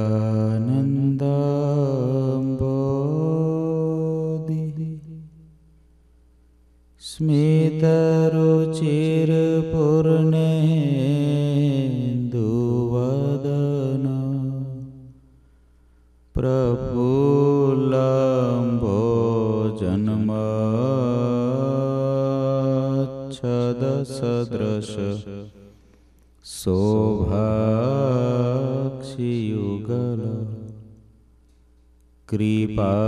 म्बो स्मितरुचिरपुर up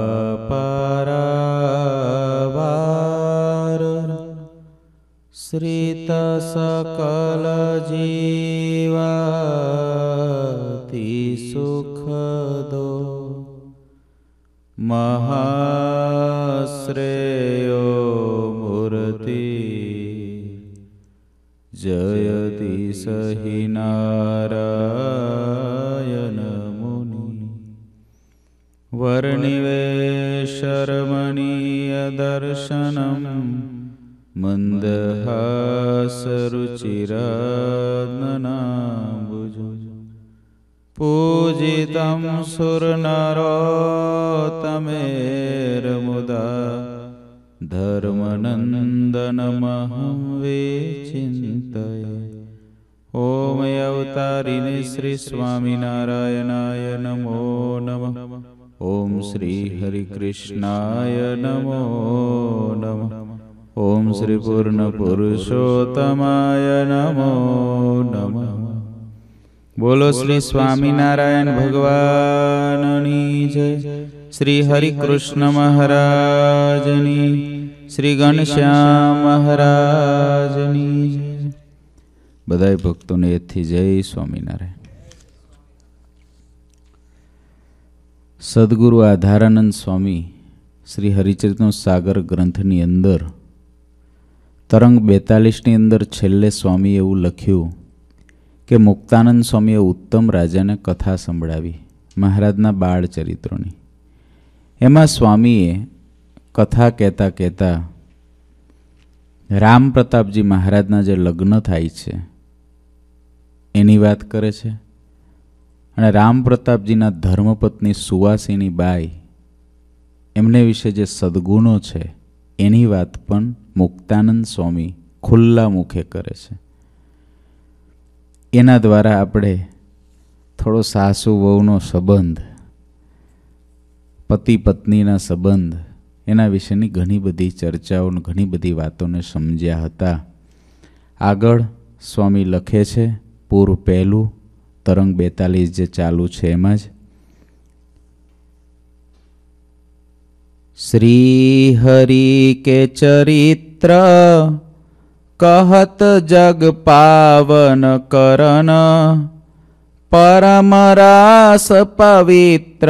પુરુષોત્તમાય નમો નમ બોલો શ્રી સ્વામિનારાયણ ભગવાનની જય શ્રી હરિકૃષ્ણ મહારાજની શ્રી ઘનશ્યામ મહારાજની જય બધાય ભક્તોને એથી જય સ્વામિનારાયણ સદગુરુ આધારાનંદ સ્વામી શ્રી હરિચરિતનો સાગર ગ્રંથની અંદર તરંગ બેતાલીસની અંદર છેલ્લે સ્વામી એવું લખ્યું કે મુક્તાનંદ સ્વામીએ ઉત્તમ રાજાને કથા સંભળાવી મહારાજના બાળ ચરિત્રોની એમાં સ્વામીએ કથા કહેતા કહેતા રામ પ્રતાપજી મહારાજના જે લગ્ન થાય છે એની વાત કરે છે અને રામ પ્રતાપજીના ધર્મપત્ની સુવાસીની બાઈ એમને વિશે જે સદગુણો છે એની વાત પણ મુક્તાનંદ સ્વામી ખુલ્લા મુખે કરે છે એના દ્વારા આપણે થોડો સાસુ વહુનો સંબંધ પતિ પત્નીના સંબંધ એના વિશેની ઘણી બધી ચર્ચાઓ ઘણી બધી વાતોને સમજ્યા હતા આગળ સ્વામી લખે છે પૂર પહેલું તરંગ બેતાલીસ જે ચાલુ છે એમાં જ શ્રી હરિ કે ચરિત મિત્ર કહત જગ પાવન કરન પરમ રાસ પવિત્ર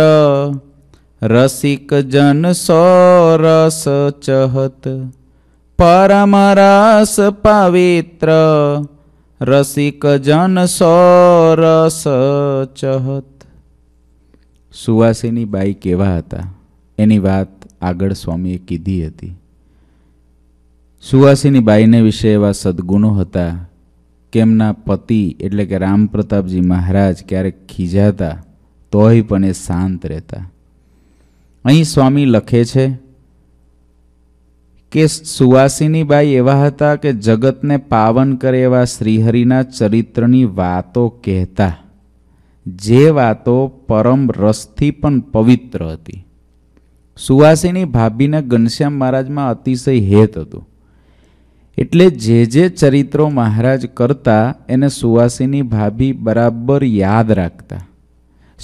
રસિક જન સોરસ ચહત પરમ રાસ પવિત્ર રસિક જન સોરસ ચહત સુવાસીની બાઈ કેવા હતા એની વાત આગળ સ્વામીએ કીધી હતી સુવાસીની બાઈને વિશે એવા સદગુણો હતા કે એમના પતિ એટલે કે રામપ્રતાપજી મહારાજ ક્યારેક ખીજાતા તોય પણ એ શાંત રહેતા અહીં સ્વામી લખે છે કે સુવાસીની બાઈ એવા હતા કે જગતને પાવન કરે એવા શ્રીહરિના ચરિત્રની વાતો કહેતા જે વાતો પરમ રસથી પણ પવિત્ર હતી સુવાસીની ભાભીને ઘનશ્યામ મહારાજમાં અતિશય હેત હતું એટલે જે જે ચરિત્રો મહારાજ કરતા એને સુવાસીની ભાભી બરાબર યાદ રાખતા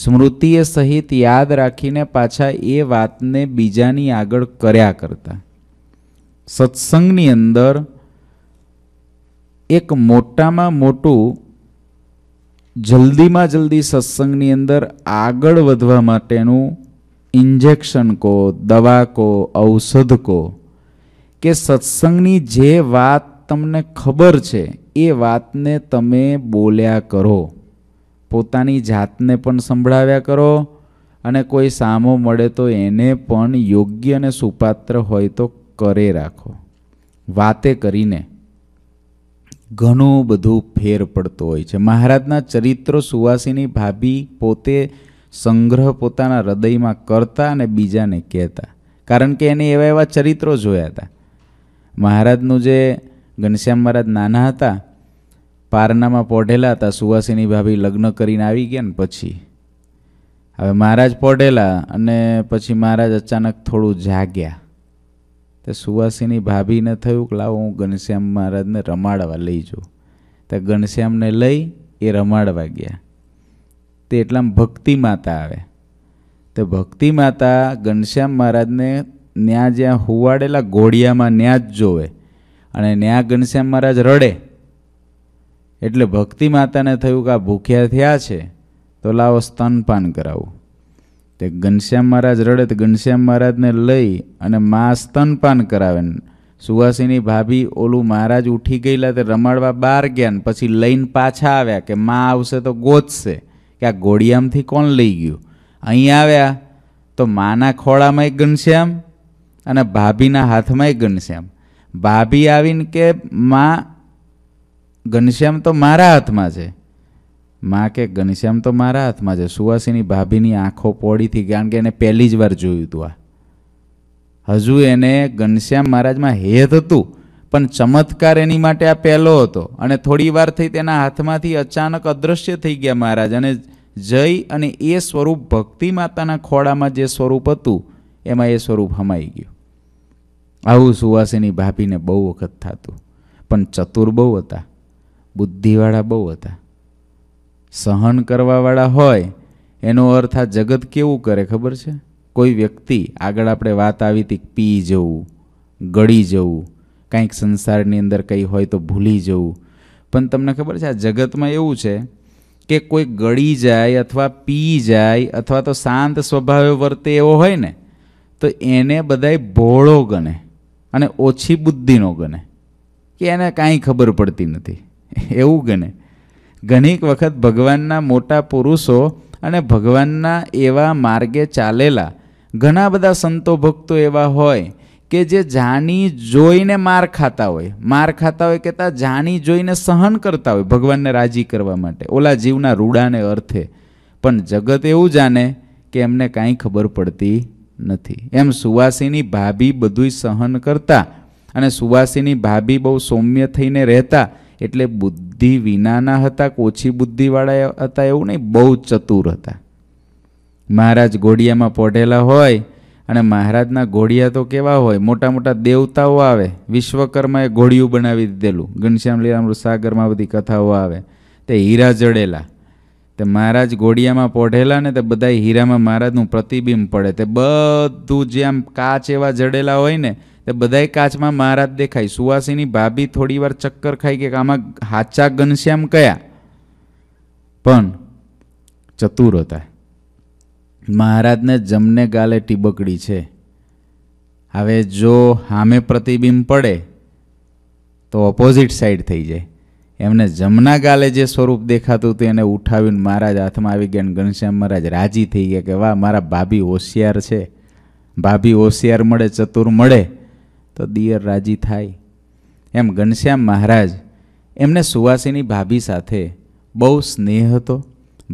સ્મૃતિએ સહિત યાદ રાખીને પાછા એ વાતને બીજાની આગળ કર્યા કરતા સત્સંગની અંદર એક મોટામાં મોટું જલ્દીમાં જલ્દી સત્સંગની અંદર આગળ વધવા માટેનું ઇન્જેક્શન કો દવા કો ઔષધ કો કે સત્સંગની જે વાત તમને ખબર છે એ વાતને તમે બોલ્યા કરો પોતાની જાતને પણ સંભળાવ્યા કરો અને કોઈ સામો મળે તો એને પણ યોગ્ય અને સુપાત્ર હોય તો કરે રાખો વાતે કરીને ઘણું બધું ફેર પડતો હોય છે મહારાજના ચરિત્રો સુવાસીની ભાભી પોતે સંગ્રહ પોતાના હૃદયમાં કરતા અને બીજાને કહેતા કારણ કે એને એવા એવા ચરિત્રો જોયા હતા મહારાજનું જે ઘનશ્યામ મહારાજ નાના હતા પારનામાં પોઢેલા હતા સુવાસીની ભાભી લગ્ન કરીને આવી ગયા ને પછી હવે મહારાજ પોઢેલા અને પછી મહારાજ અચાનક થોડું જાગ્યા તો સુવાસીની ભાભીને થયું કે લાવો હું ઘનશ્યામ મહારાજને રમાડવા લઈ જાઉં તો ઘનશ્યામને લઈ એ રમાડવા ગયા તે એટલામાં ભક્તિ માતા આવે તો ભક્તિ માતા ઘનશ્યામ મહારાજને ન્યા જ્યાં હુવાડેલા ઘોડિયામાં ન્યા જ જોવે અને ન્યા ઘનશ્યામ મહારાજ રડે એટલે ભક્તિ માતાને થયું કે આ ભૂખ્યા થયા છે તો લાવો સ્તનપાન કરાવું તે ઘનશ્યામ મહારાજ રડે તો ઘનશ્યામ મહારાજને લઈ અને મા સ્તનપાન કરાવે સુવાસીની ભાભી ઓલું મહારાજ ઉઠી ગયેલા તે રમાડવા બહાર ગયા પછી લઈને પાછા આવ્યા કે મા આવશે તો ગોતશે કે આ ઘોડિયામથી કોણ લઈ ગયું અહીં આવ્યા તો માના ખોળામાં એક ઘનશ્યામ અને ભાભીના હાથમાંય એ ઘનશ્યામ ભાભી આવીને કે માં ઘનશ્યામ તો મારા હાથમાં છે માં કે ઘનશ્યામ તો મારા હાથમાં છે સુવાસીની ભાભીની આંખો પોળીથી કારણ કે એને પહેલી જ વાર જોયું હતું આ હજુ એને ઘનશ્યામ મહારાજમાં હેત હતું પણ ચમત્કાર એની માટે આ પહેલો હતો અને થોડી વાર થઈ તેના હાથમાંથી અચાનક અદૃશ્ય થઈ ગયા મહારાજ અને જઈ અને એ સ્વરૂપ ભક્તિ માતાના ખોળામાં જે સ્વરૂપ હતું એમાં એ સ્વરૂપ હમાઈ ગયું આવું સુવાસીની ભાભીને બહુ વખત થતું પણ ચતુર બહુ હતા બુદ્ધિવાળા બહુ હતા સહન કરવાવાળા હોય એનો અર્થ આ જગત કેવું કરે ખબર છે કોઈ વ્યક્તિ આગળ આપણે વાત આવી હતી પી જવું ગળી જવું કંઈક સંસારની અંદર કંઈ હોય તો ભૂલી જવું પણ તમને ખબર છે આ જગતમાં એવું છે કે કોઈ ગળી જાય અથવા પી જાય અથવા તો શાંત સ્વભાવે વર્તે એવો હોય ને તો એને બધાય ભોળો ગણે અને ઓછી બુદ્ધિનો ગણે કે એને કાંઈ ખબર પડતી નથી એવું ગણે ઘણીક વખત ભગવાનના મોટા પુરુષો અને ભગવાનના એવા માર્ગે ચાલેલા ઘણા બધા સંતો ભક્તો એવા હોય કે જે જાણી જોઈને માર ખાતા હોય માર ખાતા હોય કહેતા જાણી જોઈને સહન કરતા હોય ભગવાનને રાજી કરવા માટે ઓલા જીવના રૂડાને અર્થે પણ જગત એવું જાણે કે એમને કાંઈ ખબર પડતી નથી એમ સુવાસીની ભાભી બધું સહન કરતા અને સુવાસીની ભાભી બહુ સૌમ્ય થઈને રહેતા એટલે બુદ્ધિ વિનાના હતા કે ઓછી બુદ્ધિવાળા હતા એવું નહીં બહુ ચતુર હતા મહારાજ ઘોડિયામાં પોઢેલા હોય અને મહારાજના ઘોડિયા તો કેવા હોય મોટા મોટા દેવતાઓ આવે વિશ્વકર્માએ ઘોડિયું બનાવી દીધેલું ઘનશ્યામ લીલામૃત સાગરમાં બધી કથાઓ આવે તે હીરા જડેલા તે મહારાજ ઘોડિયામાં પોઢેલા ને તે બધા હીરામાં મહારાજનું પ્રતિબિંબ પડે તે બધું જે આમ કાચ એવા જડેલા હોય ને તે બધાય કાચમાં મહારાજ દેખાય સુવાસીની ભાભી થોડી વાર ચક્કર ખાઈ કે આમાં હાચા ઘનશ્યામ કયા પણ ચતુર હતા મહારાજને જમને ગાલે ટીબકડી છે હવે જો સામે પ્રતિબિંબ પડે તો ઓપોઝિટ સાઈડ થઈ જાય એમને જમના ગાલે જે સ્વરૂપ દેખાતું હતું એને ઉઠાવીને મહારાજ હાથમાં આવી ગયા ઘનશ્યામ મહારાજ રાજી થઈ ગયા કે વાહ મારા ભાભી હોશિયાર છે ભાભી હોશિયાર મળે ચતુર મળે તો દિયર રાજી થાય એમ ઘનશ્યામ મહારાજ એમને સુવાસીની ભાભી સાથે બહુ સ્નેહ હતો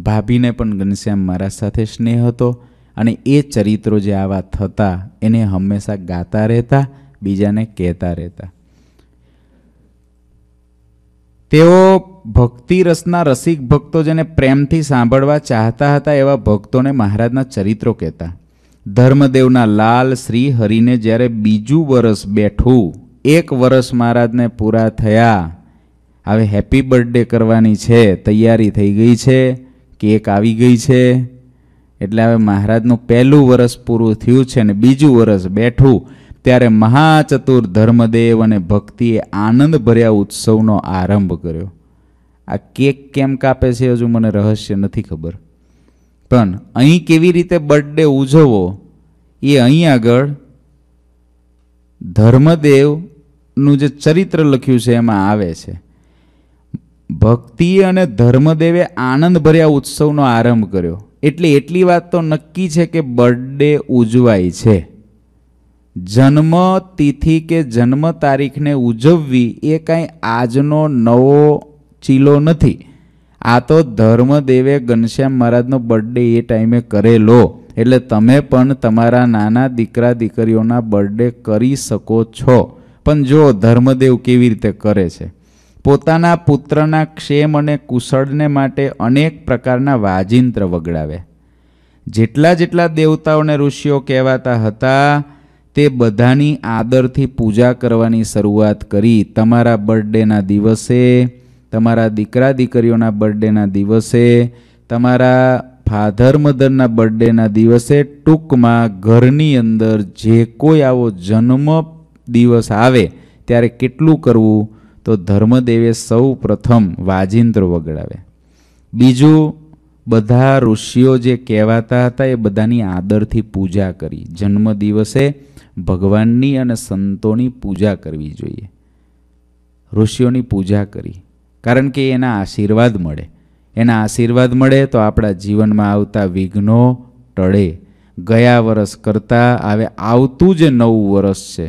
ભાભીને પણ ઘનશ્યામ મહારાજ સાથે સ્નેહ હતો અને એ ચરિત્રો જે આવા થતા એને હંમેશા ગાતા રહેતા બીજાને કહેતા રહેતા તેઓ ભક્તિ રસના રસિક ભક્તો જેને પ્રેમથી સાંભળવા ચાહતા હતા એવા ભક્તોને મહારાજના ચરિત્રો કહેતા ધર્મદેવના લાલ શ્રી હરિને જ્યારે બીજું વરસ બેઠું એક વર્ષ મહારાજને પૂરા થયા હવે હેપી બર્થડે કરવાની છે તૈયારી થઈ ગઈ છે કેક આવી ગઈ છે એટલે હવે મહારાજનું પહેલું વરસ પૂરું થયું છે ને બીજું વરસ બેઠું ત્યારે મહાચતુર ધર્મદેવ અને ભક્તિએ આનંદ ભર્યા ઉત્સવનો આરંભ કર્યો આ કેક કેમ કાપે છે હજુ મને રહસ્ય નથી ખબર પણ અહીં કેવી રીતે બર્થડે ઉજવવો એ અહીં આગળ ધર્મદેવનું જે ચરિત્ર લખ્યું છે એમાં આવે છે ભક્તિ અને ધર્મદેવે આનંદ ભર્યા ઉત્સવનો આરંભ કર્યો એટલે એટલી વાત તો નક્કી છે કે બર્થડે ઉજવાય છે જન્મ તિથિ કે જન્મ તારીખને ઉજવવી એ કાંઈ આજનો નવો ચીલો નથી આ તો ધર્મદેવે ઘનશ્યામ મહારાજનો બર્થડે એ ટાઈમે કરેલો એટલે તમે પણ તમારા નાના દીકરા દીકરીઓના બર્થડે કરી શકો છો પણ જો ધર્મદેવ કેવી રીતે કરે છે પોતાના પુત્રના ક્ષેમ અને કુશળને માટે અનેક પ્રકારના વાજિંત્ર વગડાવે જેટલા જેટલા દેવતાઓને ઋષિઓ કહેવાતા હતા તે બધાની આદરથી પૂજા કરવાની શરૂઆત કરી તમારા બર્થડેના દિવસે તમારા દીકરા દીકરીઓના બર્થડેના દિવસે તમારા ફાધર મધરના બર્થડેના દિવસે ટૂંકમાં ઘરની અંદર જે કોઈ આવો જન્મ દિવસ આવે ત્યારે કેટલું કરવું તો ધર્મદેવે સૌ પ્રથમ વાજિંત્ર વગડાવે બીજું બધા ઋષિઓ જે કહેવાતા હતા એ બધાની આદરથી પૂજા કરી જન્મ દિવસે ભગવાનની અને સંતોની પૂજા કરવી જોઈએ ઋષિઓની પૂજા કરી કારણ કે એના આશીર્વાદ મળે એના આશીર્વાદ મળે તો આપણા જીવનમાં આવતા વિઘ્નો ટળે ગયા વરસ કરતાં હવે આવતું જ નવું વર્ષ છે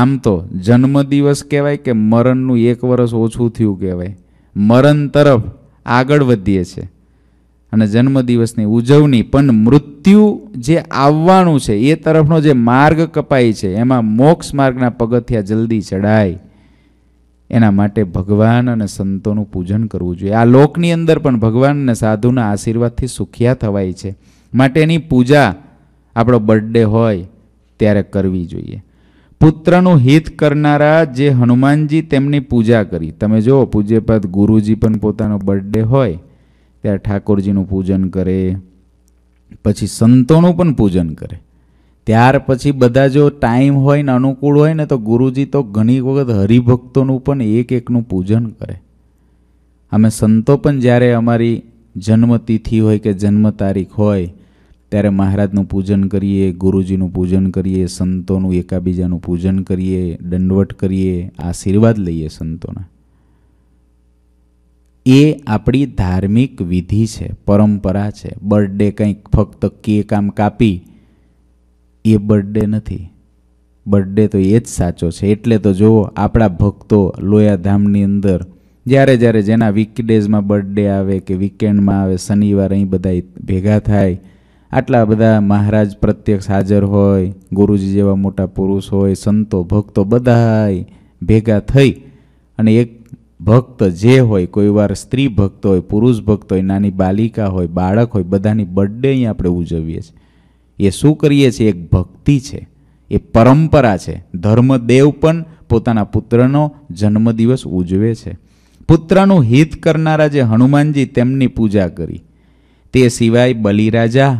આમ તો જન્મદિવસ કહેવાય કે મરણનું એક વરસ ઓછું થયું કહેવાય મરણ તરફ આગળ વધીએ છીએ અને જન્મદિવસની ઉજવણી પણ મૃત્યુ જે આવવાનું છે એ તરફનો જે માર્ગ કપાય છે એમાં મોક્ષ માર્ગના પગથિયા જલ્દી ચડાય એના માટે ભગવાન અને સંતોનું પૂજન કરવું જોઈએ આ લોકની અંદર પણ ભગવાન અને સાધુના આશીર્વાદથી સુખિયા થવાય છે માટેની પૂજા આપણો બર્થડે હોય ત્યારે કરવી જોઈએ પુત્રનું હિત કરનારા જે હનુમાનજી તેમની પૂજા કરી તમે જુઓ પૂજ્યપદ ગુરુજી પણ પોતાનો બર્થડે હોય ત્યારે ઠાકોરજીનું પૂજન કરે પછી સંતોનું પણ પૂજન કરે ત્યાર પછી બધા જો ટાઈમ હોય ને અનુકૂળ હોય ને તો ગુરુજી તો ઘણી વખત હરિભક્તોનું પણ એક એકનું પૂજન કરે અમે સંતો પણ જ્યારે અમારી જન્મતિથિ હોય કે જન્મ તારીખ હોય ત્યારે મહારાજનું પૂજન કરીએ ગુરુજીનું પૂજન કરીએ સંતોનું એકાબીજાનું પૂજન કરીએ દંડવટ કરીએ આશીર્વાદ લઈએ સંતોના એ આપણી ધાર્મિક વિધિ છે પરંપરા છે બર્થડે કંઈક ફક્ત કેક આમ કાપી એ બર્થડે નથી બર્થડે તો એ જ સાચો છે એટલે તો જુઓ આપણા ભક્તો લોયાધામની અંદર જ્યારે જ્યારે જેના વીકડેઝમાં બર્થડે આવે કે વીકેન્ડમાં આવે શનિવાર અહીં બધા ભેગા થાય આટલા બધા મહારાજ પ્રત્યક્ષ હાજર હોય ગુરુજી જેવા મોટા પુરુષ હોય સંતો ભક્તો બધાય ભેગા થઈ અને એક ભક્ત જે હોય કોઈ વાર સ્ત્રી ભક્ત હોય પુરુષ ભક્ત હોય નાની બાલિકા હોય બાળક હોય બધાની બર્થડે અહીં આપણે ઉજવીએ છીએ એ શું કરીએ છીએ એક ભક્તિ છે એ પરંપરા છે ધર્મદેવ પણ પોતાના પુત્રનો જન્મદિવસ ઉજવે છે પુત્રનું હિત કરનારા જે હનુમાનજી તેમની પૂજા કરી તે સિવાય બલિરાજા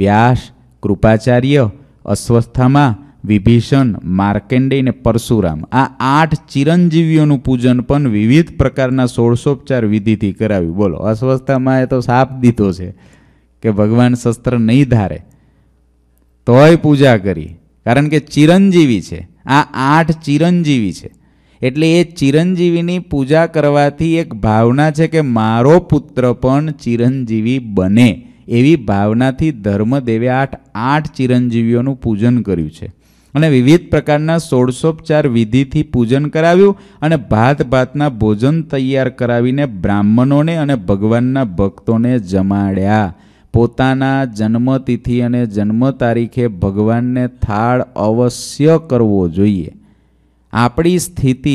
વ્યાસ કૃપાચાર્ય અસ્વસ્થામાં વિભીષણ માર્કેન્ડેય ને પરશુરામ આ આઠ ચિરંજીવીઓનું પૂજન પણ વિવિધ પ્રકારના સોળસોપચાર વિધિથી કરાવ્યું બોલો અસ્વસ્થામાં એ તો સાપ દીધો છે કે ભગવાન શસ્ત્ર નહીં ધારે તોય પૂજા કરી કારણ કે ચિરંજીવી છે આ આઠ ચિરંજીવી છે એટલે એ ચિરંજીવીની પૂજા કરવાથી એક ભાવના છે કે મારો પુત્ર પણ ચિરંજીવી બને એવી ભાવનાથી ધર્મદેવે આઠ આઠ ચિરંજીવીઓનું પૂજન કર્યું છે અને વિવિધ પ્રકારના સોળસોપચાર વિધિથી પૂજન કરાવ્યું અને ભાત ભાતના ભોજન તૈયાર કરાવીને બ્રાહ્મણોને અને ભગવાનના ભક્તોને જમાડ્યા પોતાના જન્મતિથિ અને જન્મ તારીખે ભગવાનને થાળ અવશ્ય કરવો જોઈએ આપણી સ્થિતિ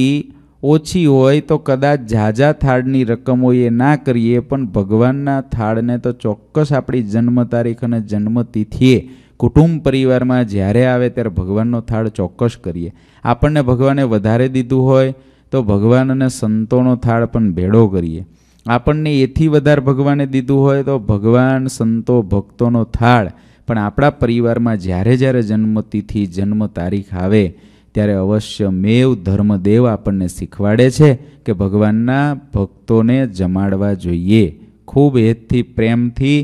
ઓછી હોય તો કદાચ ઝાઝા થાળની રકમો એ ના કરીએ પણ ભગવાનના થાળને તો ચોક્કસ આપણી જન્મ તારીખ અને જન્મતિથિએ કુટુંબ પરિવારમાં જ્યારે આવે ત્યારે ભગવાનનો થાળ ચોક્કસ કરીએ આપણને ભગવાને વધારે દીધું હોય તો ભગવાન અને સંતોનો થાળ પણ ભેળો કરીએ આપણને એથી વધારે ભગવાને દીધું હોય તો ભગવાન સંતો ભક્તોનો થાળ પણ આપણા પરિવારમાં જ્યારે જ્યારે જન્મતિથિ જન્મ તારીખ આવે ત્યારે અવશ્ય મેવ ધર્મદેવ આપણને શીખવાડે છે કે ભગવાનના ભક્તોને જમાડવા જોઈએ ખૂબ હેતથી પ્રેમથી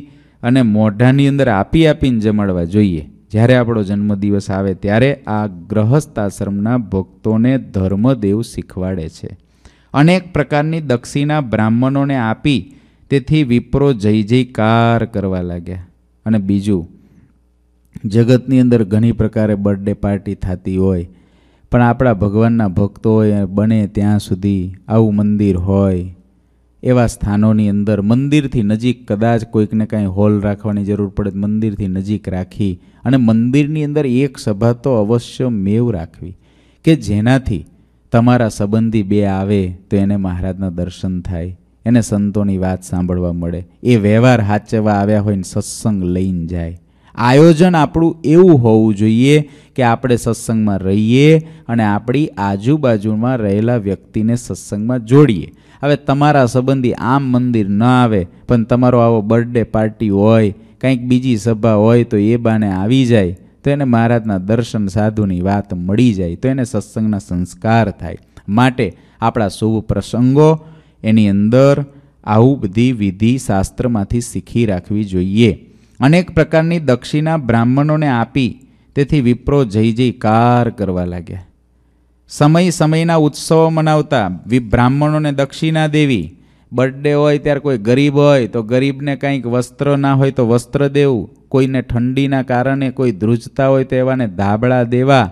અને મોઢાની અંદર આપી આપીને જમાડવા જોઈએ જ્યારે આપણો જન્મદિવસ આવે ત્યારે આ ગ્રહસ્થાશ્રમના ભક્તોને ધર્મદેવ શીખવાડે છે અનેક પ્રકારની દક્ષિણા બ્રાહ્મણોને આપી તેથી વિપ્રો જય જયકાર કરવા લાગ્યા અને બીજું જગતની અંદર ઘણી પ્રકારે બર્થડે પાર્ટી થતી હોય પણ આપણા ભગવાનના ભક્તો હોય બને ત્યાં સુધી આવું મંદિર હોય એવા સ્થાનોની અંદર મંદિરથી નજીક કદાચ કોઈકને કાંઈ હોલ રાખવાની જરૂર પડે મંદિરથી નજીક રાખી અને મંદિરની અંદર એક સભા તો અવશ્ય મેવ રાખવી કે જેનાથી તમારા સંબંધી બે આવે તો એને મહારાજના દર્શન થાય એને સંતોની વાત સાંભળવા મળે એ વ્યવહાર હાચવા આવ્યા હોય ને સત્સંગ લઈને જાય આયોજન આપણું એવું હોવું જોઈએ કે આપણે સત્સંગમાં રહીએ અને આપણી આજુબાજુમાં રહેલા વ્યક્તિને સત્સંગમાં જોડીએ હવે તમારા સંબંધી આમ મંદિર ન આવે પણ તમારો આવો બર્થડે પાર્ટી હોય કંઈક બીજી સભા હોય તો એ બાને આવી જાય તો એને મહારાજના દર્શન સાધુની વાત મળી જાય તો એને સત્સંગના સંસ્કાર થાય માટે આપણા શુભ પ્રસંગો એની અંદર આવું બધી વિધિ શાસ્ત્રમાંથી શીખી રાખવી જોઈએ અનેક પ્રકારની દક્ષિણા બ્રાહ્મણોને આપી તેથી વિપ્રો જય કાર કરવા લાગ્યા સમય સમયના ઉત્સવો મનાવતા બ્રાહ્મણોને દક્ષિણા દેવી બર્થડે હોય ત્યારે કોઈ ગરીબ હોય તો ગરીબને કંઈક વસ્ત્ર ના હોય તો વસ્ત્ર દેવું કોઈને ઠંડીના કારણે કોઈ ધ્રુજતા હોય તેવાને એવાને ધાબળા દેવા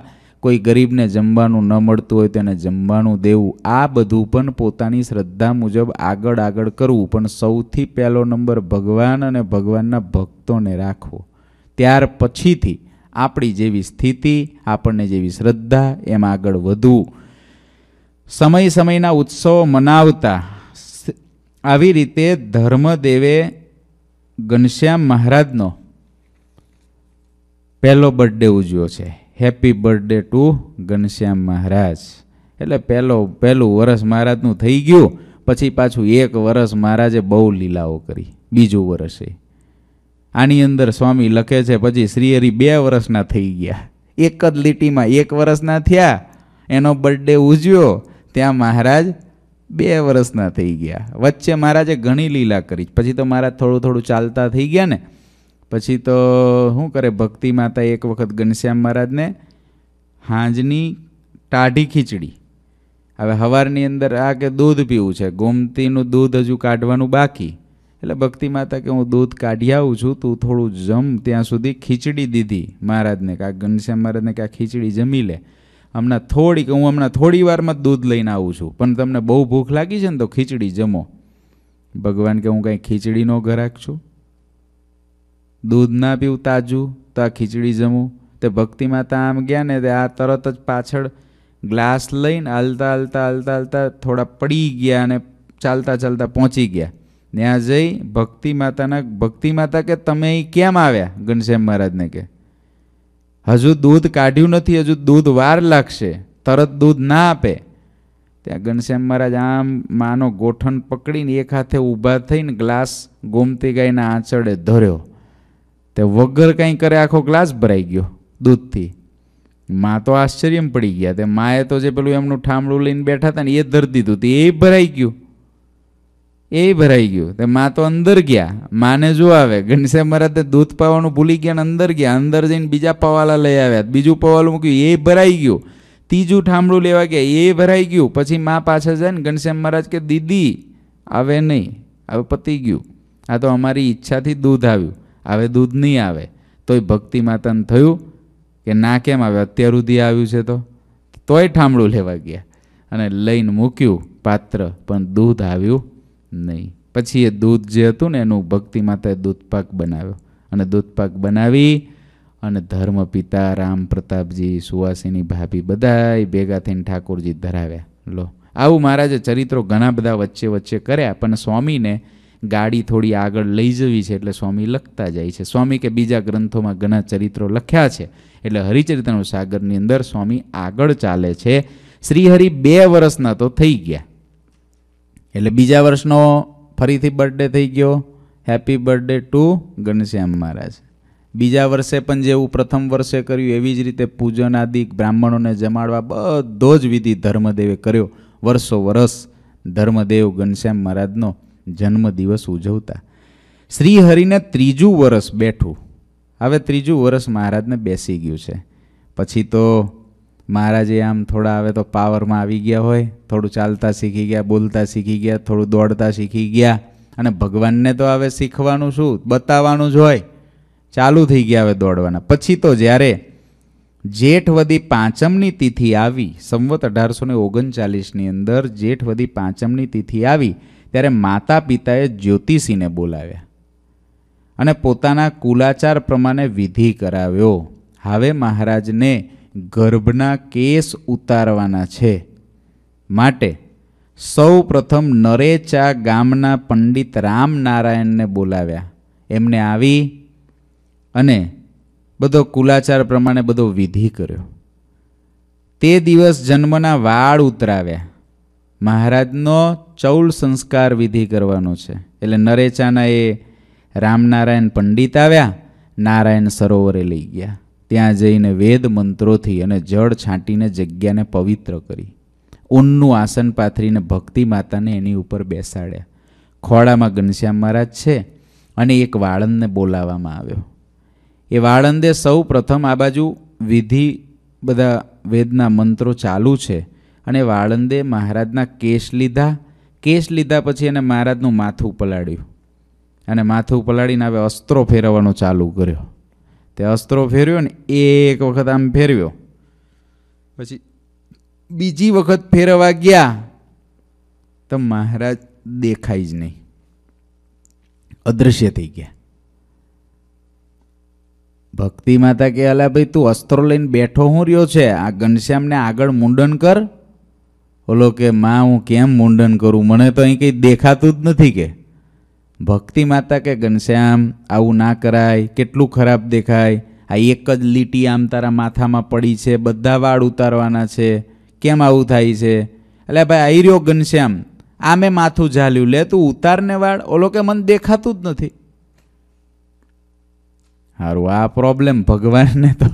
કોઈ ગરીબને જમવાનું ન મળતું હોય તેને જમવાનું દેવું આ બધું પણ પોતાની શ્રદ્ધા મુજબ આગળ આગળ કરવું પણ સૌથી પહેલો નંબર ભગવાન અને ભગવાનના ભક્તોને રાખવો ત્યાર પછીથી આપણી જેવી સ્થિતિ આપણને જેવી શ્રદ્ધા એમાં આગળ વધવું સમય સમયના ઉત્સવો મનાવતા આવી રીતે ધર્મદેવે ઘનશ્યામ મહારાજનો પહેલો બર્થડે ઉજવ્યો છે happy birthday to Ghanshyam Maharaj એટલે પહેલો પહેલું વરસ મહારાજનું થઈ ગયું પછી પાછું એક વરસ મહારાજે બહુ લીલાઓ કરી બીજું વર્ષે આની અંદર સ્વામી લખે છે પછી શ્રીહરિ બે વર્ષના થઈ ગયા એક જ લીટીમાં એક વર્ષના થયા એનો બર્થડે ઉજવ્યો ત્યાં મહારાજ બે વર્ષના થઈ ગયા વચ્ચે મહારાજે ઘણી લીલા કરી પછી તો મહારાજ થોડું થોડું ચાલતા થઈ ગયા ને પછી તો શું કરે ભક્તિ માતા એક વખત ઘનશ્યામ મહારાજને હાંજની ટાઢી ખીચડી હવે સવારની અંદર આ કે દૂધ પીવું છે ગોમતીનું દૂધ હજુ કાઢવાનું બાકી એટલે ભક્તિ માતા કે હું દૂધ કાઢી આવું છું તું થોડું જમ ત્યાં સુધી ખીચડી દીધી મહારાજને કે આ ઘનશ્યામ મહારાજને કે આ ખીચડી જમી લે હમણાં થોડીક હું હમણાં થોડી વારમાં જ દૂધ લઈને આવું છું પણ તમને બહુ ભૂખ લાગી છે ને તો ખીચડી જમો ભગવાન કે હું કાંઈ ખીચડીનો ઘરાક છું દૂધ ના પીવું તાજું તો આ ખીચડી જમું તે ભક્તિ માતા આમ ગયા ને તે આ તરત જ પાછળ ગ્લાસ લઈને હાલતા હાલતા હાલતા હાલતા થોડા પડી ગયા અને ચાલતા ચાલતા પહોંચી ગયા ત્યાં જઈ ભક્તિ માતાના ભક્તિ માતા કે તમે અહીં કેમ આવ્યા ઘનશ્યામ મહારાજને કે હજુ દૂધ કાઢ્યું નથી હજુ દૂધ વાર લાગશે તરત દૂધ ના આપે ત્યાં ઘનશ્યામ મહારાજ આમ માનો ગોઠણ પકડીને એક હાથે ઊભા થઈને ગ્લાસ ગોમતી ગાયના આંચળે ધર્યો તે વગર કંઈ કરે આખો ગ્લાસ ભરાઈ ગયો દૂધથી મા તો આશ્ચર્યમાં પડી ગયા તે માએ તો જે પેલું એમનું ઠામડું લઈને બેઠા હતા ને એ ધરી દીધું તે એ ભરાઈ ગયું એ ભરાઈ ગયું તે માં તો અંદર ગયા માને જો આવે ગણસે મહારાજ દૂધ પાવાનું ભૂલી ગયા ને અંદર ગયા અંદર જઈને બીજા પવાલા લઈ આવ્યા બીજું પવાલું મૂક્યું એ ભરાઈ ગયું ત્રીજું ઠામડું લેવા ગયા એ ભરાઈ ગયું પછી માં પાછા જાય ને ઘનશ્યામ મહારાજ કે દીદી આવે નહીં હવે પતી ગયું આ તો અમારી ઈચ્છાથી દૂધ આવ્યું હવે દૂધ નહીં આવે તોય ભક્તિ માતાને થયું કે ના કેમ આવે અત્યાર સુધી આવ્યું છે તો તોય ઠામડું લેવા ગયા અને લઈને મૂક્યું પાત્ર પણ દૂધ આવ્યું નહીં પછી એ દૂધ જે હતું ને એનું ભક્તિ માતાએ દૂધપાક બનાવ્યો અને દૂધપાક બનાવી અને ધર્મ પિતા રામ પ્રતાપજી સુવાસીની ભાભી બધાય ભેગા થઈને ઠાકોરજી ધરાવ્યા લો આવું મહારાજે ચરિત્રો ઘણા બધા વચ્ચે વચ્ચે કર્યા પણ સ્વામીને ગાડી થોડી આગળ લઈ જવી છે એટલે સ્વામી લખતા જાય છે સ્વામી કે બીજા ગ્રંથોમાં ઘણા ચરિત્રો લખ્યા છે એટલે હરિચરિત્રનું સાગરની અંદર સ્વામી આગળ ચાલે છે શ્રીહરિ બે વર્ષના તો થઈ ગયા એટલે બીજા વર્ષનો ફરીથી બર્થડે થઈ ગયો happy birthday to Ghanshyam Maharaj બીજા વર્ષે પણ જેવું પ્રથમ વર્ષે કર્યું એવી જ રીતે પૂજન આદિ બ્રાહ્મણોને જમાડવા બધો જ વિધિ ધર્મદેવે કર્યો વર્ષો વરસ ધર્મદેવ ઘનશ્યામ મહારાજનો જન્મદિવસ ઉજવતા શ્રી હરિને ત્રીજું વર્ષ બેઠું હવે ત્રીજું વર્ષ મહારાજને બેસી ગયું છે પછી તો મહારાજે આમ થોડા હવે તો પાવરમાં આવી ગયા હોય થોડું ચાલતા શીખી ગયા બોલતા શીખી ગયા થોડું દોડતા શીખી ગયા અને ભગવાનને તો હવે શીખવાનું શું બતાવવાનું જ હોય ચાલુ થઈ ગયા હવે દોડવાના પછી તો જ્યારે જેઠવદી પાંચમની તિથિ આવી સંવત અઢારસો ને ઓગણચાલીસની અંદર જેઠવદી પાંચમની તિથિ આવી ત્યારે માતા પિતાએ જ્યોતિષીને બોલાવ્યા અને પોતાના કુલાચાર પ્રમાણે વિધિ કરાવ્યો હવે મહારાજને ગર્ભના કેસ ઉતારવાના છે માટે સૌ પ્રથમ નરેચા ગામના પંડિત રામનારાયણને બોલાવ્યા એમને આવી અને બધો કુલાચાર પ્રમાણે બધો વિધિ કર્યો તે દિવસ જન્મના વાળ ઉતરાવ્યા મહારાજનો ચૌલ સંસ્કાર વિધિ કરવાનો છે એટલે નરેચાના એ રામનારાયણ પંડિત આવ્યા નારાયણ સરોવરે લઈ ગયા ત્યાં જઈને વેદ મંત્રોથી અને જળ છાંટીને જગ્યાને પવિત્ર કરી ઊનનું આસન પાથરીને ભક્તિ માતાને એની ઉપર બેસાડ્યા ખોળામાં ઘનશ્યામ મહારાજ છે અને એક વાળંદને બોલાવવામાં આવ્યો એ વાળંદે સૌ પ્રથમ આ બાજુ વિધિ બધા વેદના મંત્રો ચાલુ છે અને વાળંદે મહારાજના કેશ લીધા કેશ લીધા પછી એને મહારાજનું માથું પલાળ્યું અને માથું પલાળીને હવે અસ્ત્રો ફેરવવાનું ચાલુ કર્યો તે અસ્ત્રો ફેર્યો ને એક વખત આમ ફેરવ્યો પછી બીજી વખત ફેરવા ગયા તો મહારાજ દેખાય જ નહીં અદૃશ્ય થઈ ગયા ભક્તિ માતા કે અલા ભાઈ તું અસ્ત્રો લઈને બેઠો હું રહ્યો છે આ ઘનશ્યામને આગળ મુંડન કર ઓલો કે માં હું કેમ મુંડન કરું મને તો અહીં કંઈ દેખાતું જ નથી કે ભક્તિ માતા કે ઘનશ્યામ આવું ના કરાય કેટલું ખરાબ દેખાય આ એક જ લીટી આમ તારા માથામાં પડી છે બધા વાળ ઉતારવાના છે કેમ આવું થાય છે એટલે ભાઈ આઈ રહ્યો ઘનશ્યામ મેં માથું ઝાલ્યું લે તું ઉતારને વાળ ઓલો કે મન દેખાતું જ નથી સારું આ પ્રોબ્લેમ ભગવાનને તો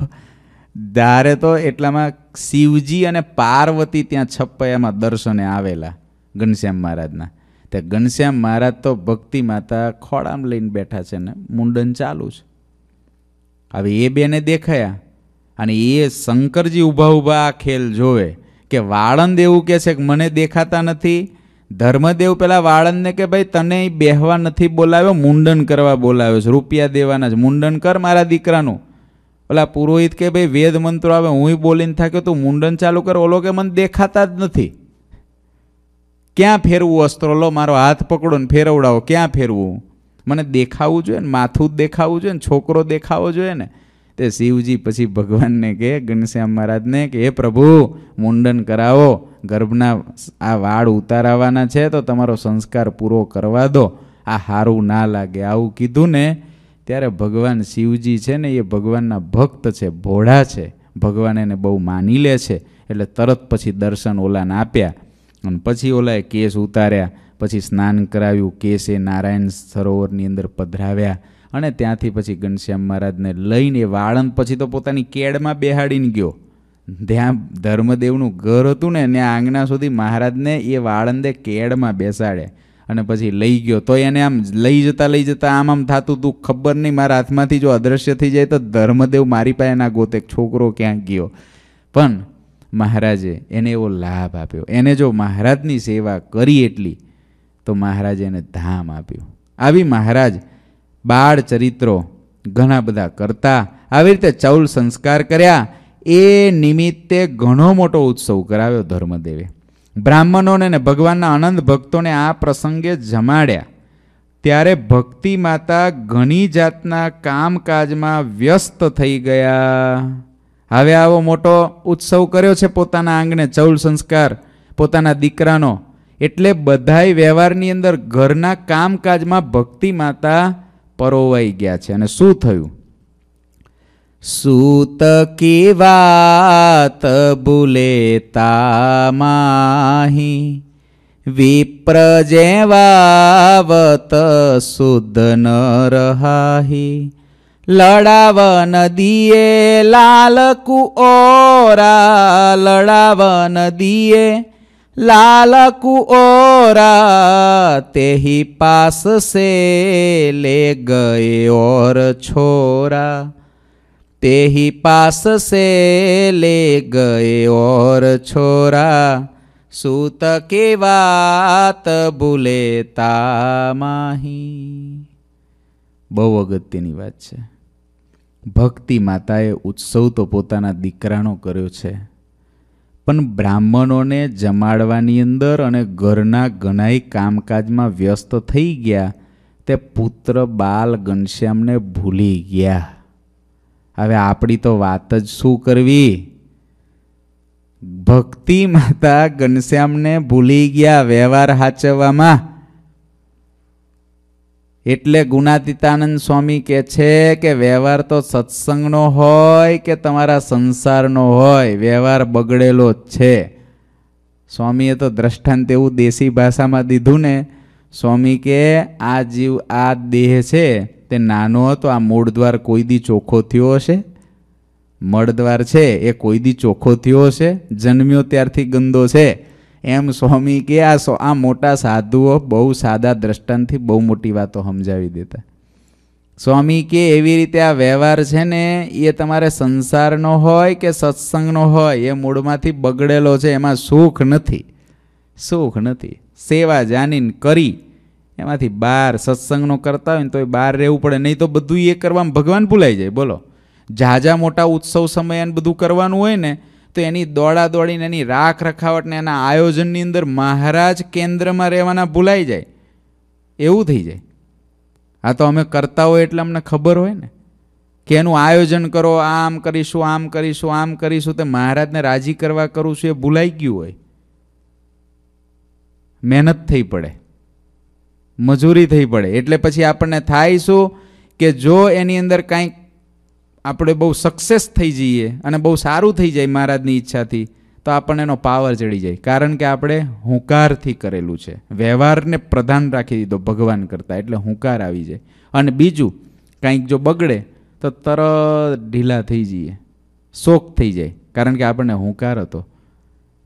ધારે તો એટલામાં શિવજી અને પાર્વતી ત્યાં છપ્પૈયામાં દર્શને આવેલા ઘનશ્યામ મહારાજના ત્યાં ઘનશ્યામ મહારાજ તો ભક્તિ માતા ખોળામ લઈને બેઠા છે ને મુંડન ચાલુ છે હવે એ બેને દેખાયા અને એ શંકરજી ઊભા ઊભા આ ખેલ જોવે કે વાળંદ એવું કહે છે કે મને દેખાતા નથી ધર્મદેવ પેલા વાળંદને કે ભાઈ તને બેહવા નથી બોલાવ્યો મુંડન કરવા બોલાવ્યો છે રૂપિયા દેવાના છે મુંડન કર મારા દીકરાનું ઓલા પુરોહિત કે ભાઈ વેદ મંત્રો આવે હું બોલીને થાક્યો તું મુંડન ચાલુ કર ઓલો કે મને દેખાતા જ નથી ક્યાં ફેરવું અસ્ત્રો લો મારો હાથ પકડો ને ફેરવડાવો ક્યાં ફેરવું મને દેખાવું જોઈએ ને માથું જ દેખાવું જોઈએ ને છોકરો દેખાવો જોઈએ ને તે શિવજી પછી ભગવાનને કહે ઘનશ્યામ મહારાજને કે હે પ્રભુ મુંડન કરાવો ગર્ભના આ વાળ ઉતારાવાના છે તો તમારો સંસ્કાર પૂરો કરવા દો આ સારું ના લાગે આવું કીધું ને ત્યારે ભગવાન શિવજી છે ને એ ભગવાનના ભક્ત છે ભોળા છે ભગવાન એને બહુ માની લે છે એટલે તરત પછી દર્શન ઓલાને આપ્યા અને પછી ઓલાએ કેસ ઉતાર્યા પછી સ્નાન કરાવ્યું કેસે નારાયણ સરોવરની અંદર પધરાવ્યા અને ત્યાંથી પછી ઘનશ્યામ મહારાજને લઈને વાળંદ પછી તો પોતાની કેડમાં બેહાડીને ગયો ત્યાં ધર્મદેવનું ઘર હતું ને ત્યાં આંગણા સુધી મહારાજને એ વાળંદે કેડમાં બેસાડે અને પછી લઈ ગયો તો એને આમ લઈ જતાં લઈ જતાં આમ આમ થતું તું ખબર નહીં મારા હાથમાંથી જો અદૃશ્ય થઈ જાય તો ધર્મદેવ મારી પાસેના ના ગોતે છોકરો ક્યાંક ગયો પણ મહારાજે એને એવો લાભ આપ્યો એને જો મહારાજની સેવા કરી એટલી તો મહારાજે એને ધામ આપ્યું આવી મહારાજ બાળ ચરિત્રો ઘણા બધા કરતા આવી રીતે ચૌલ સંસ્કાર કર્યા એ નિમિત્તે ઘણો મોટો ઉત્સવ કરાવ્યો ધર્મદેવે બ્રાહ્મણોને અને ભગવાનના આનંદ ભક્તોને આ પ્રસંગે જમાડ્યા ત્યારે ભક્તિ માતા ઘણી જાતના કામકાજમાં વ્યસ્ત થઈ ગયા હવે આવો મોટો ઉત્સવ કર્યો છે પોતાના આંગણે ચૌલ સંસ્કાર પોતાના દીકરાનો એટલે બધાય વ્યવહારની અંદર ઘરના કામકાજમાં ભક્તિ માતા પરોવાઈ ગયા છે અને શું થયું સૂત કી વાત ભૂલેતા માહી વિપ્ર જેવાવત શુદ્ધ ન રહાહી લડાવન નદીએ લાલ કુઓરા લડાવન નદીએ લાલ કુઓરા તેહી પાસ સે લે ગયે ઓર છોરા તેહી પાસ સે લે ગયે ઓર છોરા સૂત કે વાત તા માહી બહુ અગત્યની વાત છે ભક્તિ માતાએ ઉત્સવ તો પોતાના દીકરાનો કર્યો છે પણ બ્રાહ્મણોને જમાડવાની અંદર અને ઘરના ઘણાય કામકાજમાં વ્યસ્ત થઈ ગયા તે પુત્ર બાલ ઘનશ્યામને ભૂલી ગયા હવે આપણી તો વાત જ શું કરવી ભક્તિ માતા ઘનશ્યામને ભૂલી ગયા વ્યવહાર સાચવવામાં એટલે ગુણાતીતાનંદ સ્વામી કહે છે કે વ્યવહાર તો સત્સંગનો હોય કે તમારા સંસારનો હોય વ્યવહાર બગડેલો જ છે સ્વામીએ તો દ્રષ્ટાંત એવું દેશી ભાષામાં દીધું ને સ્વામી કે આ જીવ આ દેહ છે તે નાનો હતો આ મૂળ દ્વાર કોઈ દી ચોખ્ખો થયો હશે મળદ્વાર છે એ કોઈ દી ચોખ્ખો થયો હશે જન્મ્યો ત્યારથી ગંદો છે એમ સ્વામી કે આ આ મોટા સાધુઓ બહુ સાદા દ્રષ્ટાંતથી બહુ મોટી વાતો સમજાવી દેતા સ્વામી કે એવી રીતે આ વ્યવહાર છે ને એ તમારે સંસારનો હોય કે સત્સંગનો હોય એ મૂળમાંથી બગડેલો છે એમાં સુખ નથી સુખ નથી સેવા જાણીને કરી એમાંથી બાર સત્સંગનો કરતા હોય ને તો એ બહાર રહેવું પડે નહીં તો બધું એ કરવામાં ભગવાન ભૂલાઈ જાય બોલો ઝાઝા મોટા ઉત્સવ સમયે બધું કરવાનું હોય ને તો એની દોડા દોડીને એની રાખ રખાવટને એના આયોજનની અંદર મહારાજ કેન્દ્રમાં રહેવાના ભૂલાઈ જાય એવું થઈ જાય આ તો અમે કરતા હોય એટલે અમને ખબર હોય ને કે એનું આયોજન કરો આમ કરીશું આમ કરીશું આમ કરીશું તે મહારાજને રાજી કરવા કરું છું એ ભૂલાઈ ગયું હોય મહેનત થઈ પડે મજૂરી થઈ પડે એટલે પછી આપણને થાય શું કે જો એની અંદર કાંઈક આપણે બહુ સક્સેસ થઈ જઈએ અને બહુ સારું થઈ જાય મહારાજની ઈચ્છાથી તો આપણને એનો પાવર ચડી જાય કારણ કે આપણે હુંકારથી કરેલું છે વ્યવહારને પ્રધાન રાખી દીધો ભગવાન કરતાં એટલે હુંકાર આવી જાય અને બીજું કંઈક જો બગડે તો તરત ઢીલા થઈ જઈએ શોક થઈ જાય કારણ કે આપણને હુંકાર હતો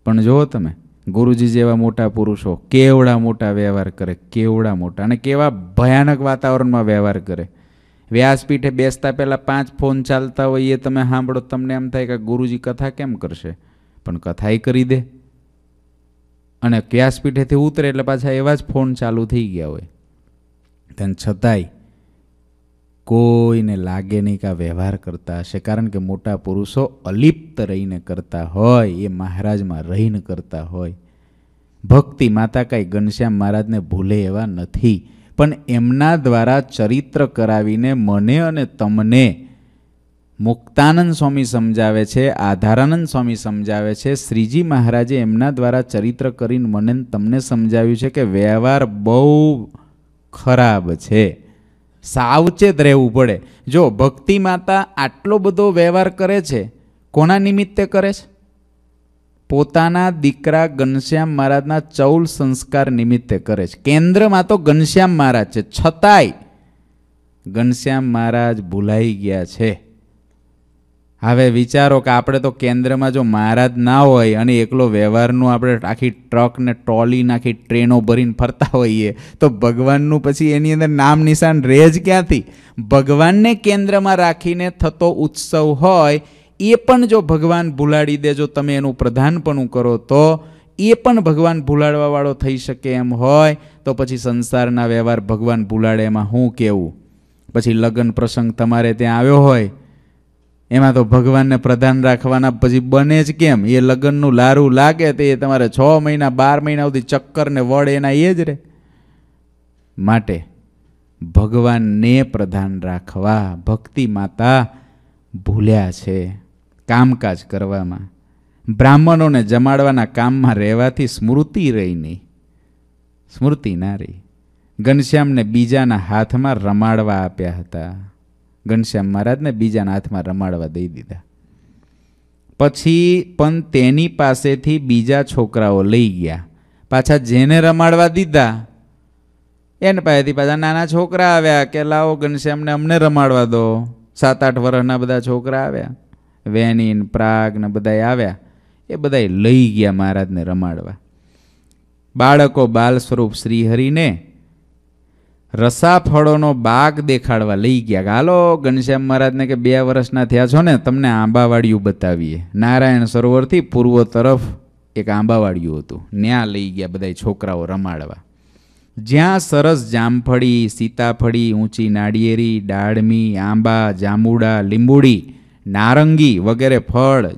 પણ જુઓ તમે ગુરુજી જેવા મોટા પુરુષો કેવડા મોટા વ્યવહાર કરે કેવડા મોટા અને કેવા ભયાનક વાતાવરણમાં વ્યવહાર કરે વ્યાસપીઠે બેસતા પહેલાં પાંચ ફોન ચાલતા હોઈએ તમે સાંભળો તમને એમ થાય કે ગુરુજી કથા કેમ કરશે પણ કથા એ કરી દે અને વ્યાસપીઠેથી ઉતરે એટલે પાછા એવા જ ફોન ચાલુ થઈ ગયા હોય તેમ છતાંય કોઈને લાગે નહીં કે આ વ્યવહાર કરતા હશે કારણ કે મોટા પુરુષો અલિપ્ત રહીને કરતા હોય એ મહારાજમાં રહીને કરતા હોય ભક્તિ માતા કાંઈ ઘનશ્યામ મહારાજને ભૂલે એવા નથી પણ એમના દ્વારા ચરિત્ર કરાવીને મને અને તમને મુક્તાનંદ સ્વામી સમજાવે છે આધારાનંદ સ્વામી સમજાવે છે શ્રીજી મહારાજે એમના દ્વારા ચરિત્ર કરીને મને તમને સમજાવ્યું છે કે વ્યવહાર બહુ ખરાબ છે સાવચેત રહેવું પડે જો ભક્તિ માતા આટલો બધો વ્યવહાર કરે છે કોના નિમિત્તે કરે છે પોતાના દીકરા ઘનશ્યામ મહારાજના ચૌલ સંસ્કાર નિમિત્તે કરે છે કેન્દ્રમાં તો ઘનશ્યામ મહારાજ છે છતાંય ઘનશ્યામ મહારાજ ભૂલાઈ ગયા છે હવે વિચારો કે આપણે તો કેન્દ્રમાં જો મહારાજ ના હોય અને એકલો વ્યવહારનું આપણે આખી ટ્રક ને ટ્રોલી નાખી ટ્રેનો ભરીને ફરતા હોઈએ તો ભગવાનનું પછી એની અંદર નામ નિશાન રહે જ ક્યાંથી ભગવાનને કેન્દ્રમાં રાખીને થતો ઉત્સવ હોય એ પણ જો ભગવાન ભૂલાડી દે જો તમે એનું પ્રધાનપણું કરો તો એ પણ ભગવાન ભૂલાડવાવાળો થઈ શકે એમ હોય તો પછી સંસારના વ્યવહાર ભગવાન ભૂલાડે એમાં હું કહેવું પછી લગ્ન પ્રસંગ તમારે ત્યાં આવ્યો હોય એમાં તો ભગવાનને પ્રધાન રાખવાના પછી બને જ કેમ એ લગ્નનું લારું લાગે તે એ તમારે છ મહિના બાર મહિના સુધી ચક્કરને વડ એના એ જ રહે માટે ભગવાનને પ્રધાન રાખવા ભક્તિ માતા ભૂલ્યા છે કામકાજ કરવામાં બ્રાહ્મણોને જમાડવાના કામમાં રહેવાથી સ્મૃતિ રહી નહીં સ્મૃતિ ના રહી ઘનશ્યામને બીજાના હાથમાં રમાડવા આપ્યા હતા ઘનશ્યામ મહારાજને બીજાના હાથમાં રમાડવા દઈ દીધા પછી પણ તેની પાસેથી બીજા છોકરાઓ લઈ ગયા પાછા જેને રમાડવા દીધા એને પાસેથી પાછા નાના છોકરા આવ્યા કે લાવો ઘનશ્યામને અમને રમાડવા દો સાત આઠ વર્ષના બધા છોકરા આવ્યા વેનિન પ્રાગ ને બધા આવ્યા એ બધાય લઈ ગયા મહારાજને રમાડવા બાળકો બાલ સ્વરૂપ શ્રીહરિને રસાફળોનો બાગ દેખાડવા લઈ ગયા હાલો ઘનશ્યામ મહારાજને કે બે વર્ષના થયા છો ને તમને આંબાવાડિયું બતાવીએ નારાયણ સરોવરથી પૂર્વ તરફ એક આંબાવાડિયું હતું ત્યાં લઈ ગયા બધા છોકરાઓ રમાડવા જ્યાં સરસ જામફળી સીતાફળી ઊંચી નાળિયેરી ડાળમી આંબા જાંબુડા લીંબુડી નારંગી વગેરે ફળ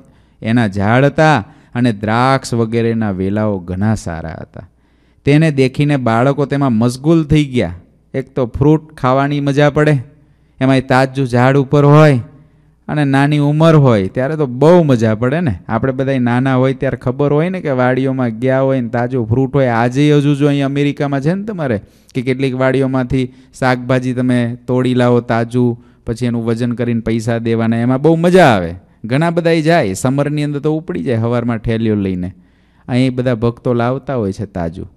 એના ઝાડ હતા અને દ્રાક્ષ વગેરેના વેલાઓ ઘણા સારા હતા તેને દેખીને બાળકો તેમાં મશગુલ થઈ ગયા એક તો ફ્રૂટ ખાવાની મજા પડે એમાંય તાજું ઝાડ ઉપર હોય અને નાની ઉંમર હોય ત્યારે તો બહુ મજા પડે ને આપણે બધા નાના હોય ત્યારે ખબર હોય ને કે વાડીઓમાં ગયા હોય ને તાજું ફ્રૂટ હોય આજે હજુ જો અહીં અમેરિકામાં છે ને તમારે કે કેટલીક વાડીઓમાંથી શાકભાજી તમે તોડી લાવો તાજું પછી એનું વજન કરીને પૈસા દેવાના એમાં બહુ મજા આવે ઘણા બધા જાય સમરની અંદર તો ઉપડી જાય હવારમાં ઠેલીઓ લઈને અહીં બધા ભક્તો લાવતા હોય છે તાજું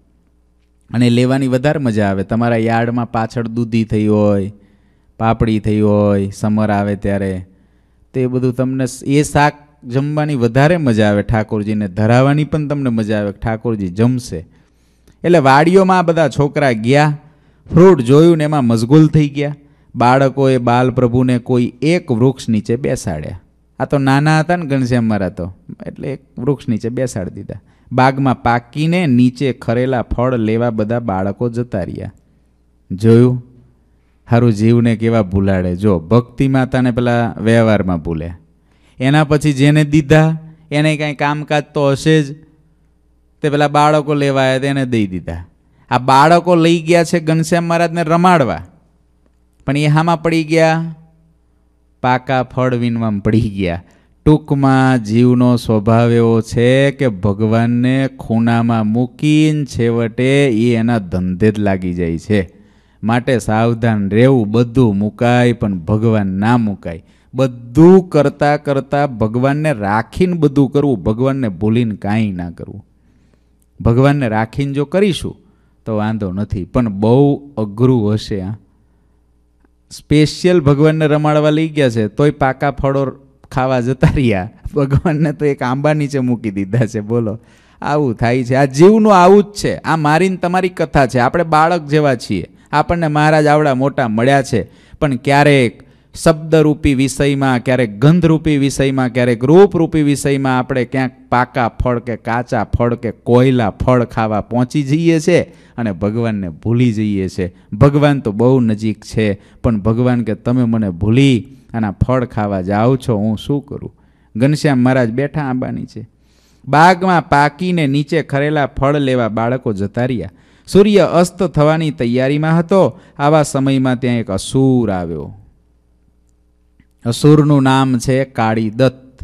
અને લેવાની વધારે મજા આવે તમારા યાર્ડમાં પાછળ દૂધી થઈ હોય પાપડી થઈ હોય સમર આવે ત્યારે તે બધું તમને એ શાક જમવાની વધારે મજા આવે ઠાકોરજીને ધરાવવાની પણ તમને મજા આવે ઠાકોરજી જમશે એટલે વાડીઓમાં બધા છોકરા ગયા ફ્રૂટ જોયું ને એમાં મશગુલ થઈ ગયા બાળકોએ બાલપ્રભુને કોઈ એક વૃક્ષ નીચે બેસાડ્યા આ તો નાના હતા ને ઘનશ્યામ મારા તો એટલે એક વૃક્ષ નીચે બેસાડી દીધા બાગમાં પાકીને નીચે ખરેલા ફળ લેવા બધા બાળકો જતા રહ્યા જોયું હારું જીવને કેવા ભૂલાડે જો ભક્તિ માતાને પેલા વ્યવહારમાં ભૂલે એના પછી જેને દીધા એને કાંઈ કામકાજ તો હશે જ તે પેલા બાળકો લેવાયા તેને દઈ દીધા આ બાળકો લઈ ગયા છે ઘનશ્યામ મહારાજને રમાડવા પણ એ હામાં પડી ગયા પાકા ફળ વીણવામાં પડી ગયા ટૂંકમાં જીવનો સ્વભાવ એવો છે કે ભગવાનને ખૂનામાં મૂકીને છેવટે એ એના ધંધે જ લાગી જાય છે માટે સાવધાન રહેવું બધું મુકાય પણ ભગવાન ના મુકાય બધું કરતાં કરતાં ભગવાનને રાખીને બધું કરવું ભગવાનને ભૂલીને કાંઈ ના કરવું ભગવાનને રાખીને જો કરીશું તો વાંધો નથી પણ બહુ અઘરું હશે આ સ્પેશિયલ ભગવાનને રમાડવા લઈ ગયા છે તોય પાકા ફળો ખાવા જતા રહ્યા ભગવાનને તો એક આંબા નીચે મૂકી દીધા છે બોલો આવું થાય છે આ જીવનું આવું જ છે આ મારીને તમારી કથા છે આપણે બાળક જેવા છીએ આપણને મહારાજ આવડા મોટા મળ્યા છે પણ ક્યારેક શબ્દરૂપી વિષયમાં ક્યારેક ગંધરૂપી વિષયમાં ક્યારેક રૂપરૂપી વિષયમાં આપણે ક્યાંક પાકા ફળ કે કાચા ફળ કે કોયલા ફળ ખાવા પહોંચી જઈએ છીએ અને ભગવાનને ભૂલી જઈએ છીએ ભગવાન તો બહુ નજીક છે પણ ભગવાન કે તમે મને ભૂલી અને ફળ ખાવા જાઓ છો હું શું કરું ઘનશ્યામ મહારાજ બેઠા આંબાની છે બાગમાં પાકીને નીચે ખરેલા ફળ લેવા બાળકો જતા રહ્યા સૂર્ય અસ્ત થવાની તૈયારીમાં હતો આવા સમયમાં ત્યાં એક અસુર આવ્યો અસુરનું નામ છે કાળીદત્ત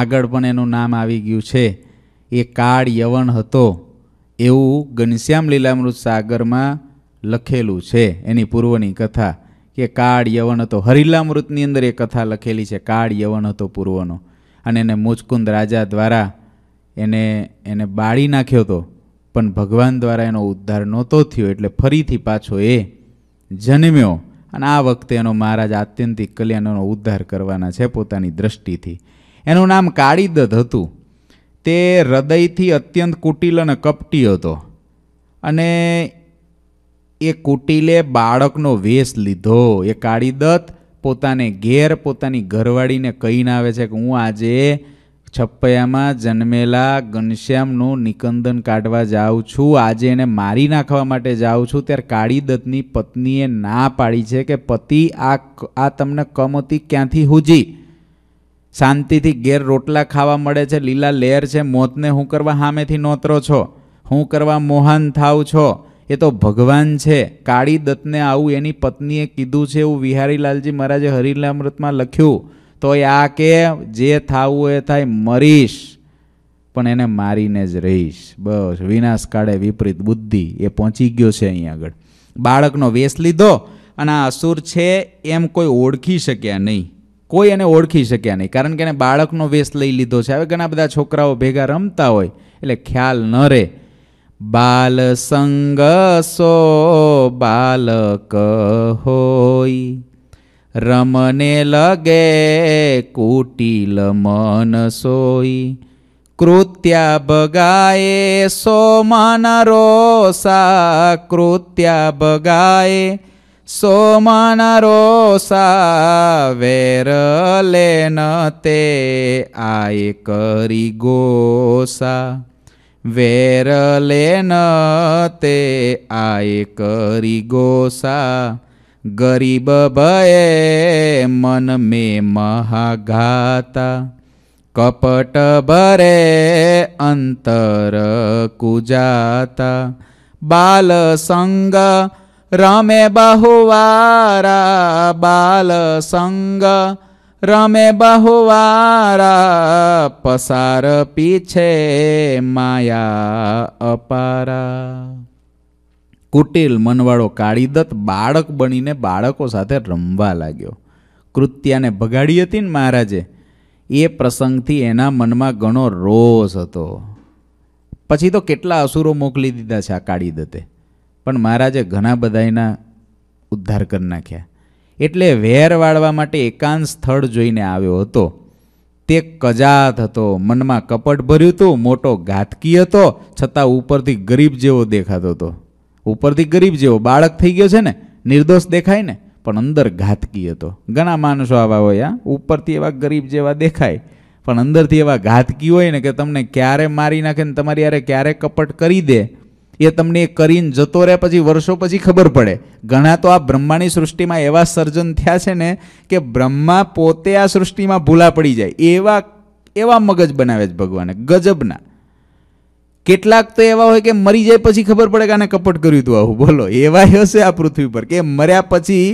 આગળ પણ એનું નામ આવી ગયું છે એ કાળ યવન હતો એવું ઘનશ્યામ લીલામૃત સાગરમાં લખેલું છે એની પૂર્વની કથા કે કાળ યવન હતો હરિલામૃતની અંદર એ કથા લખેલી છે કાળ યવન હતો પૂર્વનો અને એને મુચકુંદ રાજા દ્વારા એને એને બાળી નાખ્યો હતો પણ ભગવાન દ્વારા એનો ઉદ્ધાર નહોતો થયો એટલે ફરીથી પાછો એ જન્મ્યો અને આ વખતે એનો મહારાજ આત્યંતિક કલ્યાણનો ઉદ્ધાર કરવાના છે પોતાની દ્રષ્ટિથી એનું નામ કાળીદત્ત હતું તે હૃદયથી અત્યંત કુટિલ અને કપટી હતો અને એ કુટિલે બાળકનો વેશ લીધો એ કાળીદત્ત પોતાને ઘેર પોતાની ઘરવાળીને કહીને આવે છે કે હું આજે છપ્પૈયામાં જન્મેલા ઘનશ્યામનું નિકંદન કાઢવા જાઉં છું આજે એને મારી નાખવા માટે જાઉં છું ત્યારે કાળીદત્તની પત્નીએ ના પાડી છે કે પતિ આ આ તમને કમોતી ક્યાંથી હુજી શાંતિથી ઘેર રોટલા ખાવા મળે છે લીલા લેર છે મોતને હું કરવા સામેથી નોતરો છો હું કરવા મોહન થાવ છો એ તો ભગવાન છે કાળીદત્તને આવું એની પત્નીએ કીધું છે એવું વિહારીલાલજી મહારાજે હરિલામૃતમાં લખ્યું તો એ આ કે જે થવું એ થાય મરીશ પણ એને મારીને જ રહીશ બસ વિનાશ કાળે વિપરીત બુદ્ધિ એ પહોંચી ગયો છે અહીં આગળ બાળકનો વેશ લીધો અને આ અસુર છે એમ કોઈ ઓળખી શક્યા નહીં કોઈ એને ઓળખી શક્યા નહીં કારણ કે એને બાળકનો વેશ લઈ લીધો છે હવે ઘણા બધા છોકરાઓ ભેગા રમતા હોય એટલે ખ્યાલ ન રહે બાલ સંગ સો બાલક હોય રમને લગે કુટિલ મન સોઈ કૃત્યા બગાએ સો મન રોસા કૃત્યા બગાએ સો મન રોસા વેર લેન તે આય કરી ગોસા વેર લેન તે આય કરી ગોસા ગરીબ ભયે મન મે મહાઘાતા કપટ ભરે અંતર કુજાતા બાલ સંગ રમે બહુવારા બાલ સંગ રમે બહુવારા પસાર પીછે માયા અપારા કુટિલ મનવાળો કાળીદત્ત બાળક બનીને બાળકો સાથે રમવા લાગ્યો કૃત્યાને ભગાડી હતી ને મહારાજે એ પ્રસંગથી એના મનમાં ઘણો રોષ હતો પછી તો કેટલા અસુરો મોકલી દીધા છે આ કાળીદત્તે પણ મહારાજે ઘણા બધા એના ઉદ્ધાર કરી નાખ્યા એટલે વેર વાળવા માટે એકાંત સ્થળ જોઈને આવ્યો હતો તે કજાત હતો મનમાં કપટ ભર્યું હતું મોટો ઘાતકી હતો છતાં ઉપરથી ગરીબ જેવો દેખાતો હતો ઉપરથી ગરીબ જેવો બાળક થઈ ગયો છે ને નિર્દોષ દેખાય ને પણ અંદર ઘાતકી હતો ઘણા માણસો આવા હોય આ ઉપરથી એવા ગરીબ જેવા દેખાય પણ અંદરથી એવા ઘાતકી હોય ને કે તમને ક્યારે મારી નાખે ને તમારી યારે ક્યારે કપટ કરી દે એ તમને એ કરીને જતો રહે પછી વર્ષો પછી ખબર પડે ઘણા તો આ બ્રહ્માની સૃષ્ટિમાં એવા સર્જન થયા છે ને કે બ્રહ્મા પોતે આ સૃષ્ટિમાં ભૂલા પડી જાય એવા એવા મગજ બનાવે છે ભગવાને ગજબના કેટલાક તો એવા હોય કે મરી જાય પછી ખબર પડે કે આને કપટ કર્યું હતું આવું બોલો એવા હશે આ પૃથ્વી પર કે મર્યા પછી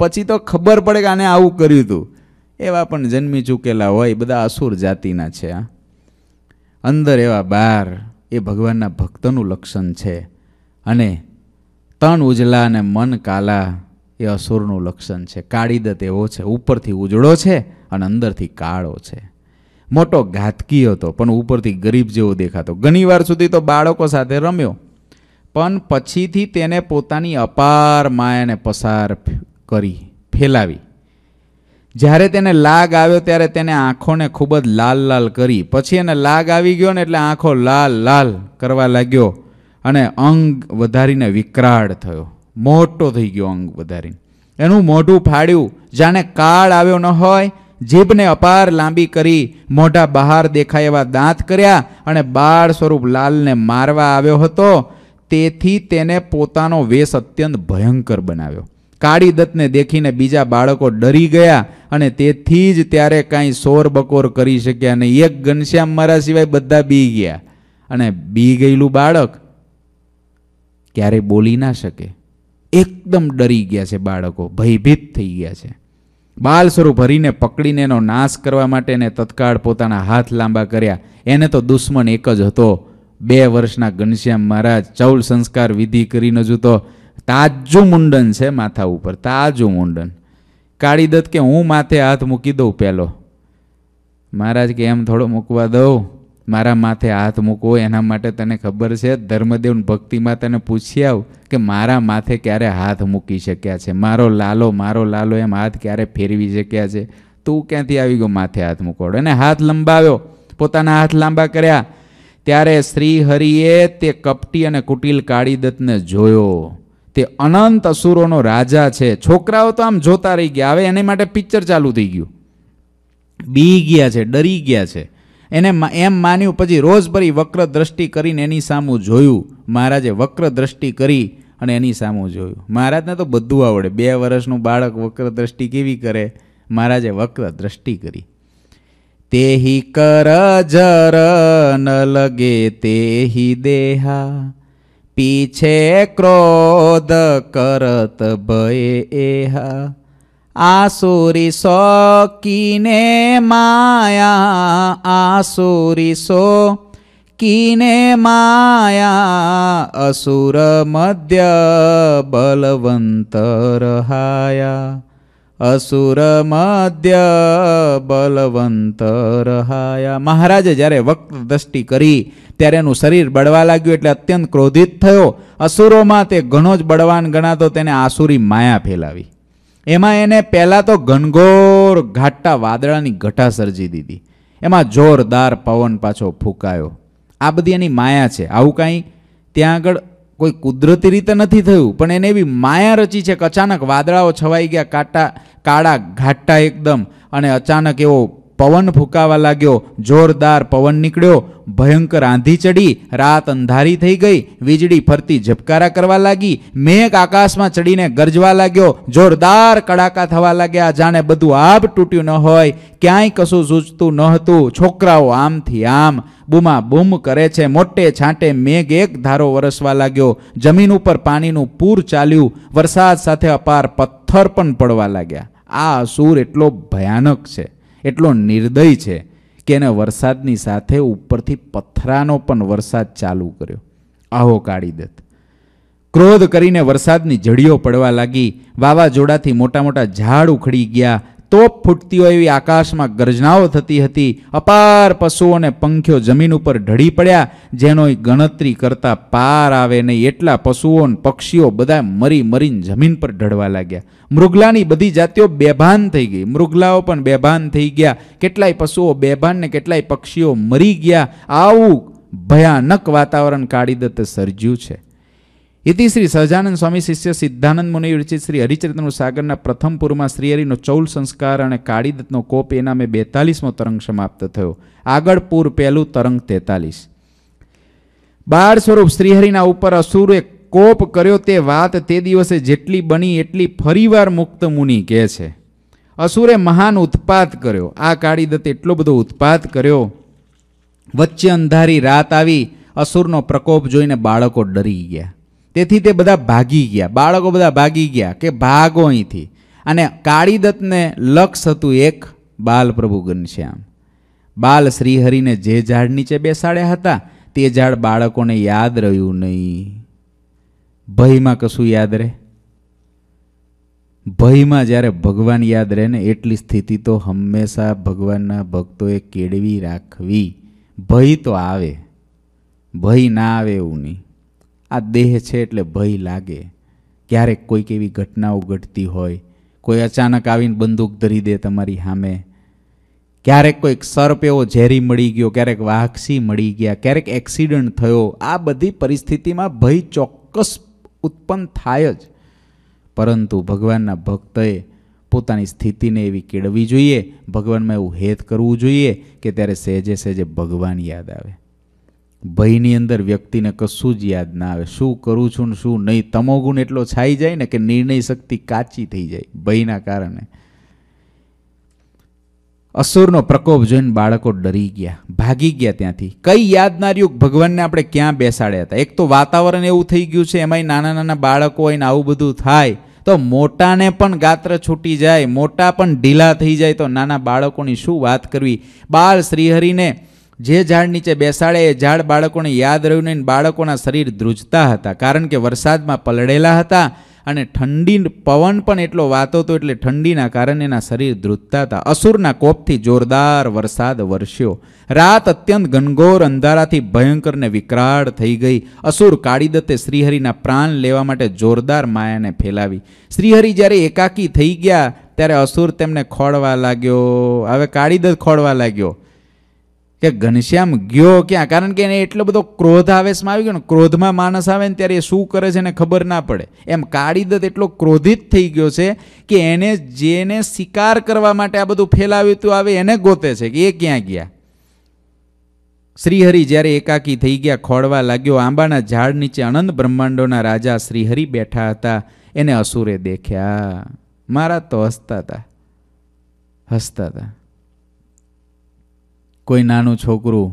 પછી તો ખબર પડે કે આને આવું કર્યું હતું એવા પણ જન્મી ચૂકેલા હોય બધા અસુર જાતિના છે આ અંદર એવા બાર એ ભગવાનના ભક્તનું લક્ષણ છે અને તણ ઉજલા અને મન કાલા એ અસુરનું લક્ષણ છે કાળીદત એવો છે ઉપરથી ઉજળો છે અને અંદરથી કાળો છે મોટો ઘાતકી હતો પણ ઉપરથી ગરીબ જેવો દેખાતો ઘણીવાર સુધી તો બાળકો સાથે રમ્યો પણ પછીથી તેને પોતાની અપાર માયાને પસાર કરી ફેલાવી જ્યારે તેને લાગ આવ્યો ત્યારે તેને આંખોને ખૂબ જ લાલ લાલ કરી પછી એને લાગ આવી ગયો ને એટલે આંખો લાલ લાલ કરવા લાગ્યો અને અંગ વધારીને વિકરાળ થયો મોટો થઈ ગયો અંગ વધારીને એનું મોઢું ફાડ્યું જાણે કાળ આવ્યો ન હોય જીભને અપાર લાંબી કરી મોઢા બહાર દેખાય એવા દાંત કર્યા અને બાળ સ્વરૂપ લાલને મારવા આવ્યો હતો તેથી તેને પોતાનો વેશ અત્યંત ભયંકર બનાવ્યો કાળી દત્તને દેખીને બીજા બાળકો ડરી ગયા અને તેથી જ ત્યારે કાંઈ સોર બકોર કરી શક્યા નહીં એક ઘનશ્યામ મારા સિવાય બધા બી ગયા અને બી ગયેલું બાળક ક્યારેય બોલી ના શકે એકદમ ડરી ગયા છે બાળકો ભયભીત થઈ ગયા છે બાલ સ્વરૂપ હરીને પકડીને એનો નાશ કરવા માટે એને તત્કાળ પોતાના હાથ લાંબા કર્યા એને તો દુશ્મન એક જ હતો બે વર્ષના ઘનશ્યામ મહારાજ ચૌલ સંસ્કાર વિધિ કરીને જૂતો તાજું મુંડન છે માથા ઉપર તાજું મુંડન કાળીદત્ત કે હું માથે હાથ મૂકી દઉં પહેલો મહારાજ કે એમ થોડો મૂકવા દઉં મારા માથે હાથ મૂકો એના માટે તને ખબર છે ધર્મદેવની ભક્તિમાં તને પૂછી આવ કે મારા માથે ક્યારે હાથ મૂકી શક્યા છે મારો લાલો મારો લાલો એમ હાથ ક્યારે ફેરવી શક્યા છે તું ક્યાંથી આવી ગયો માથે હાથ મૂકોડ અને હાથ લંબાવ્યો પોતાના હાથ લાંબા કર્યા ત્યારે શ્રી હરિએ તે કપટી અને કુટિલ કાળીદત્તને જોયો તે અનંત અસુરોનો રાજા છે છોકરાઓ તો આમ જોતા રહી ગયા હવે એને માટે પિક્ચર ચાલુ થઈ ગયું બી ગયા છે ડરી ગયા છે એને એમ માન્યું પછી રોજભરી વક્ર દ્રષ્ટિ કરીને એની સામું જોયું મહારાજે વક્ર દ્રષ્ટિ કરી અને એની સામું જોયું મહારાજને તો બધું આવડે બે વર્ષનું બાળક વક્ર દ્રષ્ટિ કેવી કરે મહારાજે વક્ર દ્રષ્ટિ કરી તેહી કર જર ન લગે તેહી દેહા પીછે ક્રોધ કરત ભય એહા આસુરી સો કીને માયા આસુરી સો કીને માયા અસુર મધ્ય બલવંત રહાયા અસુર મધ્ય બલવંત રહાયા મહારાજે જ્યારે વક્ત દ્રષ્ટિ કરી ત્યારે એનું શરીર બળવા લાગ્યું એટલે અત્યંત ક્રોધિત થયો અસુરોમાં તે ઘણો જ બળવાન ગણાતો તેને આસુરી માયા ફેલાવી એમાં એને પહેલાં તો ઘનઘોર ઘાટા વાદળાની ઘટા સર્જી દીધી એમાં જોરદાર પવન પાછો ફૂંકાયો આ બધી એની માયા છે આવું કાંઈ ત્યાં આગળ કોઈ કુદરતી રીતે નથી થયું પણ એને એવી માયા રચી છે કે અચાનક વાદળાઓ છવાઈ ગયા કાટા કાળા ઘાટા એકદમ અને અચાનક એવો પવન ફૂંકાવા લાગ્યો જોરદાર પવન નીકળ્યો ભયંકર આંધી ચડી રાત અંધારી થઈ ગઈ વીજળી ફરતી ઝબકારા કરવા લાગી મેઘ આકાશમાં ચડીને ગરજવા લાગ્યો જોરદાર કડાકા થવા લાગ્યા જાણે બધું આબ તૂટ્યું ન હોય ક્યાંય કશું સૂચતું ન હતું છોકરાઓ આમથી આમ બૂમા બૂમ કરે છે મોટે છાંટે મેઘ એક ધારો વરસવા લાગ્યો જમીન ઉપર પાણીનું પૂર ચાલ્યું વરસાદ સાથે અપાર પથ્થર પણ પડવા લાગ્યા આ અસુર એટલો ભયાનક છે એટલો નિર્દય છે કે એને વરસાદની સાથે ઉપરથી પથરાનો પણ વરસાદ ચાલુ કર્યો આહો કાળીદત્ત ક્રોધ કરીને વરસાદની ઝડીઓ પડવા લાગી વાવાઝોડાથી મોટા મોટા ઝાડ ઉખડી ગયા તોપ ફૂટતી હોય એવી આકાશમાં ગર્જનાઓ થતી હતી અપાર પશુઓને પંખીઓ જમીન ઉપર ઢળી પડ્યા જેનો ગણતરી કરતા પાર આવે નહીં એટલા પશુઓ પક્ષીઓ બધા મરી મરીને જમીન પર ઢળવા લાગ્યા મૃગલાની બધી જાતિઓ બેભાન થઈ ગઈ મૃગલાઓ પણ બેભાન થઈ ગયા કેટલાય પશુઓ બેભાન ને કેટલાય પક્ષીઓ મરી ગયા આવું ભયાનક વાતાવરણ કાળીદત્તે સર્જ્યું છે ઇતિ શ્રી સહજાનંદ સ્વામી શિષ્ય સિદ્ધાનંદ મુનિ વિરચિત શ્રી હરિચરિતનું સાગરના પ્રથમ પૂરમાં શ્રીહરિનો ચૌલ સંસ્કાર અને કાળીદત્તનો કોપ એના મેં બેતાલીસમો તરંગ સમાપ્ત થયો આગળ પૂર પહેલું તરંગ તેતાલીસ બાર સ્વરૂપ શ્રીહરિના ઉપર અસુરે કોપ કર્યો તે વાત તે દિવસે જેટલી બની એટલી ફરીવાર મુક્ત મુનિ કહે છે અસુરે મહાન ઉત્પાત કર્યો આ કાળીદત્ત એટલો બધો ઉત્પાત કર્યો વચ્ચે અંધારી રાત આવી અસુરનો પ્રકોપ જોઈને બાળકો ડરી ગયા તેથી તે બધા ભાગી ગયા બાળકો બધા ભાગી ગયા કે ભાગો અહીંથી અને કાળીદત્તને લક્ષ હતું એક બાલ પ્રભુ ઘનશ્યામ બાલ શ્રીહરિને જે ઝાડ નીચે બેસાડ્યા હતા તે ઝાડ બાળકોને યાદ રહ્યું નહીં ભયમાં કશું યાદ રહે ભયમાં જ્યારે ભગવાન યાદ રહે ને એટલી સ્થિતિ તો હંમેશા ભગવાનના ભક્તોએ કેળવી રાખવી ભય તો આવે ભય ના આવે એવું નહીં આ દેહ છે એટલે ભય લાગે ક્યારેક કોઈક એવી ઘટનાઓ ઘટતી હોય કોઈ અચાનક આવીને બંદૂક ધરી દે તમારી સામે ક્યારેક કોઈક સર્પ એવો ઝેરી મળી ગયો ક્યારેક વાહકસી મળી ગયા ક્યારેક એક્સિડન્ટ થયો આ બધી પરિસ્થિતિમાં ભય ચોક્કસ ઉત્પન્ન થાય જ પરંતુ ભગવાનના ભક્તએ પોતાની સ્થિતિને એવી કેળવવી જોઈએ ભગવાનમાં એવું હેત કરવું જોઈએ કે ત્યારે સહેજે સહેજે ભગવાન યાદ આવે ભયની અંદર વ્યક્તિને કશું જ યાદ ના આવે શું કરું છું ને શું નહીં તમોગુણ એટલો છાઈ જાય ને કે નિર્ણય શક્તિ કાચી થઈ જાય ભયના કારણે અસુરનો પ્રકોપ જોઈને બાળકો ડરી ગયા ભાગી ગયા ત્યાંથી કઈ યાદ ના રહ્યું ભગવાનને આપણે ક્યાં બેસાડ્યા હતા એક તો વાતાવરણ એવું થઈ ગયું છે એમાંય નાના નાના બાળકો હોય ને આવું બધું થાય તો મોટાને પણ ગાત્ર છૂટી જાય મોટા પણ ઢીલા થઈ જાય તો નાના બાળકોની શું વાત કરવી બાળ શ્રીહરિને જે ઝાડ નીચે બેસાડે એ ઝાડ બાળકોને યાદ રહ્યું નહીં બાળકોના શરીર ધ્રુજતા હતા કારણ કે વરસાદમાં પલળેલા હતા અને ઠંડી પવન પણ એટલો વાતો હતો એટલે ઠંડીના કારણે એના શરીર ધ્રુજતા હતા અસુરના કોપથી જોરદાર વરસાદ વરસ્યો રાત અત્યંત ઘનઘોર અંધારાથી ભયંકર ને વિકરાળ થઈ ગઈ અસુર કાળીદત્તે શ્રીહરિના પ્રાણ લેવા માટે જોરદાર માયાને ફેલાવી શ્રીહરિ જ્યારે એકાકી થઈ ગયા ત્યારે અસુર તેમને ખોળવા લાગ્યો હવે કાળીદત્ત ખોળવા લાગ્યો કે ઘનશ્યામ ગયો ક્યાં કારણ કે એને એટલો બધો ક્રોધ આવેશમાં આવી ગયો ને ક્રોધમાં માણસ આવે ને ત્યારે એ શું કરે છે એને ખબર ના પડે એમ કાળીદત્ત એટલો ક્રોધિત થઈ ગયો છે કે એને જેને શિકાર કરવા માટે આ બધું ફેલાવ્યું હતું આવે એને ગોતે છે કે એ ક્યાં ગયા શ્રીહરિ જ્યારે એકાકી થઈ ગયા ખોળવા લાગ્યો આંબાના ઝાડ નીચે અનંત બ્રહ્માંડોના રાજા શ્રીહરિ બેઠા હતા એને અસુરે દેખ્યા મારા તો હસતા હતા હસતા હતા કોઈ નાનું છોકરું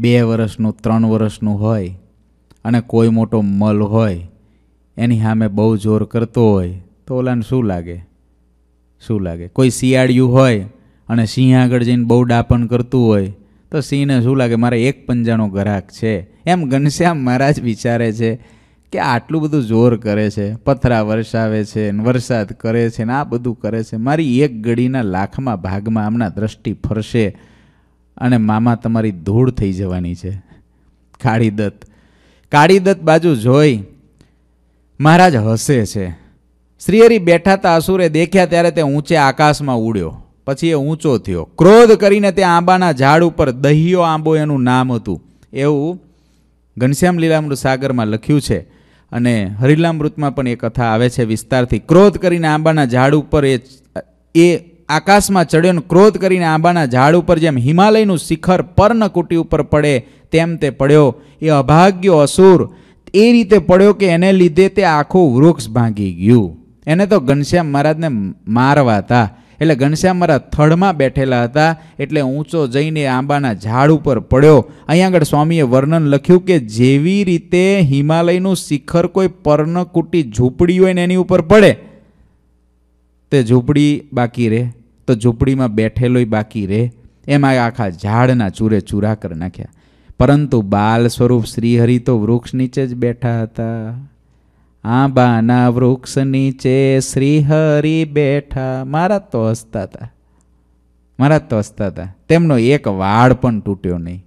બે વર્ષનું ત્રણ વર્ષનું હોય અને કોઈ મોટો મલ હોય એની સામે બહુ જોર કરતો હોય તો ઓલાને શું લાગે શું લાગે કોઈ શિયાળિયું હોય અને સિંહ આગળ જઈને બહુ ડાપણ કરતું હોય તો સિંહને શું લાગે મારે એક પંજાનો ગ્રાહક છે એમ ઘનશ્યામ મહારાજ વિચારે છે કે આટલું બધું જોર કરે છે પથરા વરસાવે છે વરસાદ કરે છે ને આ બધું કરે છે મારી એક ગળીના લાખમાં ભાગમાં આમના દ્રષ્ટિ ફરશે અને મામા તમારી ધૂળ થઈ જવાની છે કાળીદત્ત કાળીદત્ત બાજુ જોઈ મહારાજ હસે છે શ્રીહરી બેઠા તા અસુરે દેખ્યા ત્યારે તે ઊંચે આકાશમાં ઉડ્યો પછી એ ઊંચો થયો ક્રોધ કરીને તે આંબાના ઝાડ ઉપર દહિયો આંબો એનું નામ હતું એવું ઘનશ્યામ લીલામૃત સાગરમાં લખ્યું છે અને હરિલામૃતમાં પણ એ કથા આવે છે વિસ્તારથી ક્રોધ કરીને આંબાના ઝાડ ઉપર એ એ આકાશમાં ચડ્યો ને ક્રોધ કરીને આંબાના ઝાડ ઉપર જેમ હિમાલયનું શિખર પર્ણકુટી ઉપર પડે તેમ તે પડ્યો એ અભાગ્યો અસુર એ રીતે પડ્યો કે એને લીધે તે આખું વૃક્ષ ભાંગી ગયું એને તો ઘનશ્યામ મહારાજને મારવા હતા એટલે ઘનશ્યામ મારા થડમાં બેઠેલા હતા એટલે ઊંચો જઈને આંબાના ઝાડ ઉપર પડ્યો અહીંયા આગળ સ્વામીએ વર્ણન લખ્યું કે જેવી રીતે હિમાલયનું શિખર કોઈ પર્ણકુટી ઝૂંપડી હોય ને એની ઉપર પડે તે ઝૂંપડી બાકી રહે તો ઝૂંપડીમાં બેઠેલોય બાકી રહે એમાં આખા ઝાડના ચૂરે ચૂરા કરી નાખ્યા પરંતુ બાલ સ્વરૂપ શ્રીહરિ તો વૃક્ષ નીચે જ બેઠા હતા આંબાના વૃક્ષ નીચે શ્રીહરિ બેઠા મારા તો હસતા હતા મારા તો હસતા હતા તેમનો એક વાળ પણ તૂટ્યો નહીં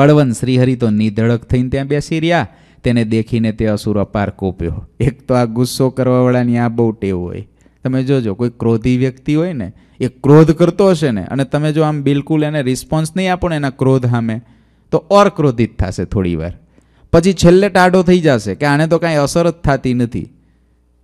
બળવન શ્રીહરિ તો નિધડક થઈને ત્યાં બેસી રહ્યા તેને દેખીને તે અસુર અપાર કોપ્યો એક તો આ ગુસ્સો કરવાવાળાની આ બહુ ટેવ હોય તમે જોજો કોઈ ક્રોધી વ્યક્તિ હોય ને એ ક્રોધ કરતો હશે ને અને તમે જો આમ બિલકુલ એને રિસ્પોન્સ નહીં આપો ને એના ક્રોધ સામે તો ઓર ક્રોધિત થશે થોડી વાર પછી છેલ્લે ટાઢો થઈ જશે કે આને તો કાંઈ અસર જ થતી નથી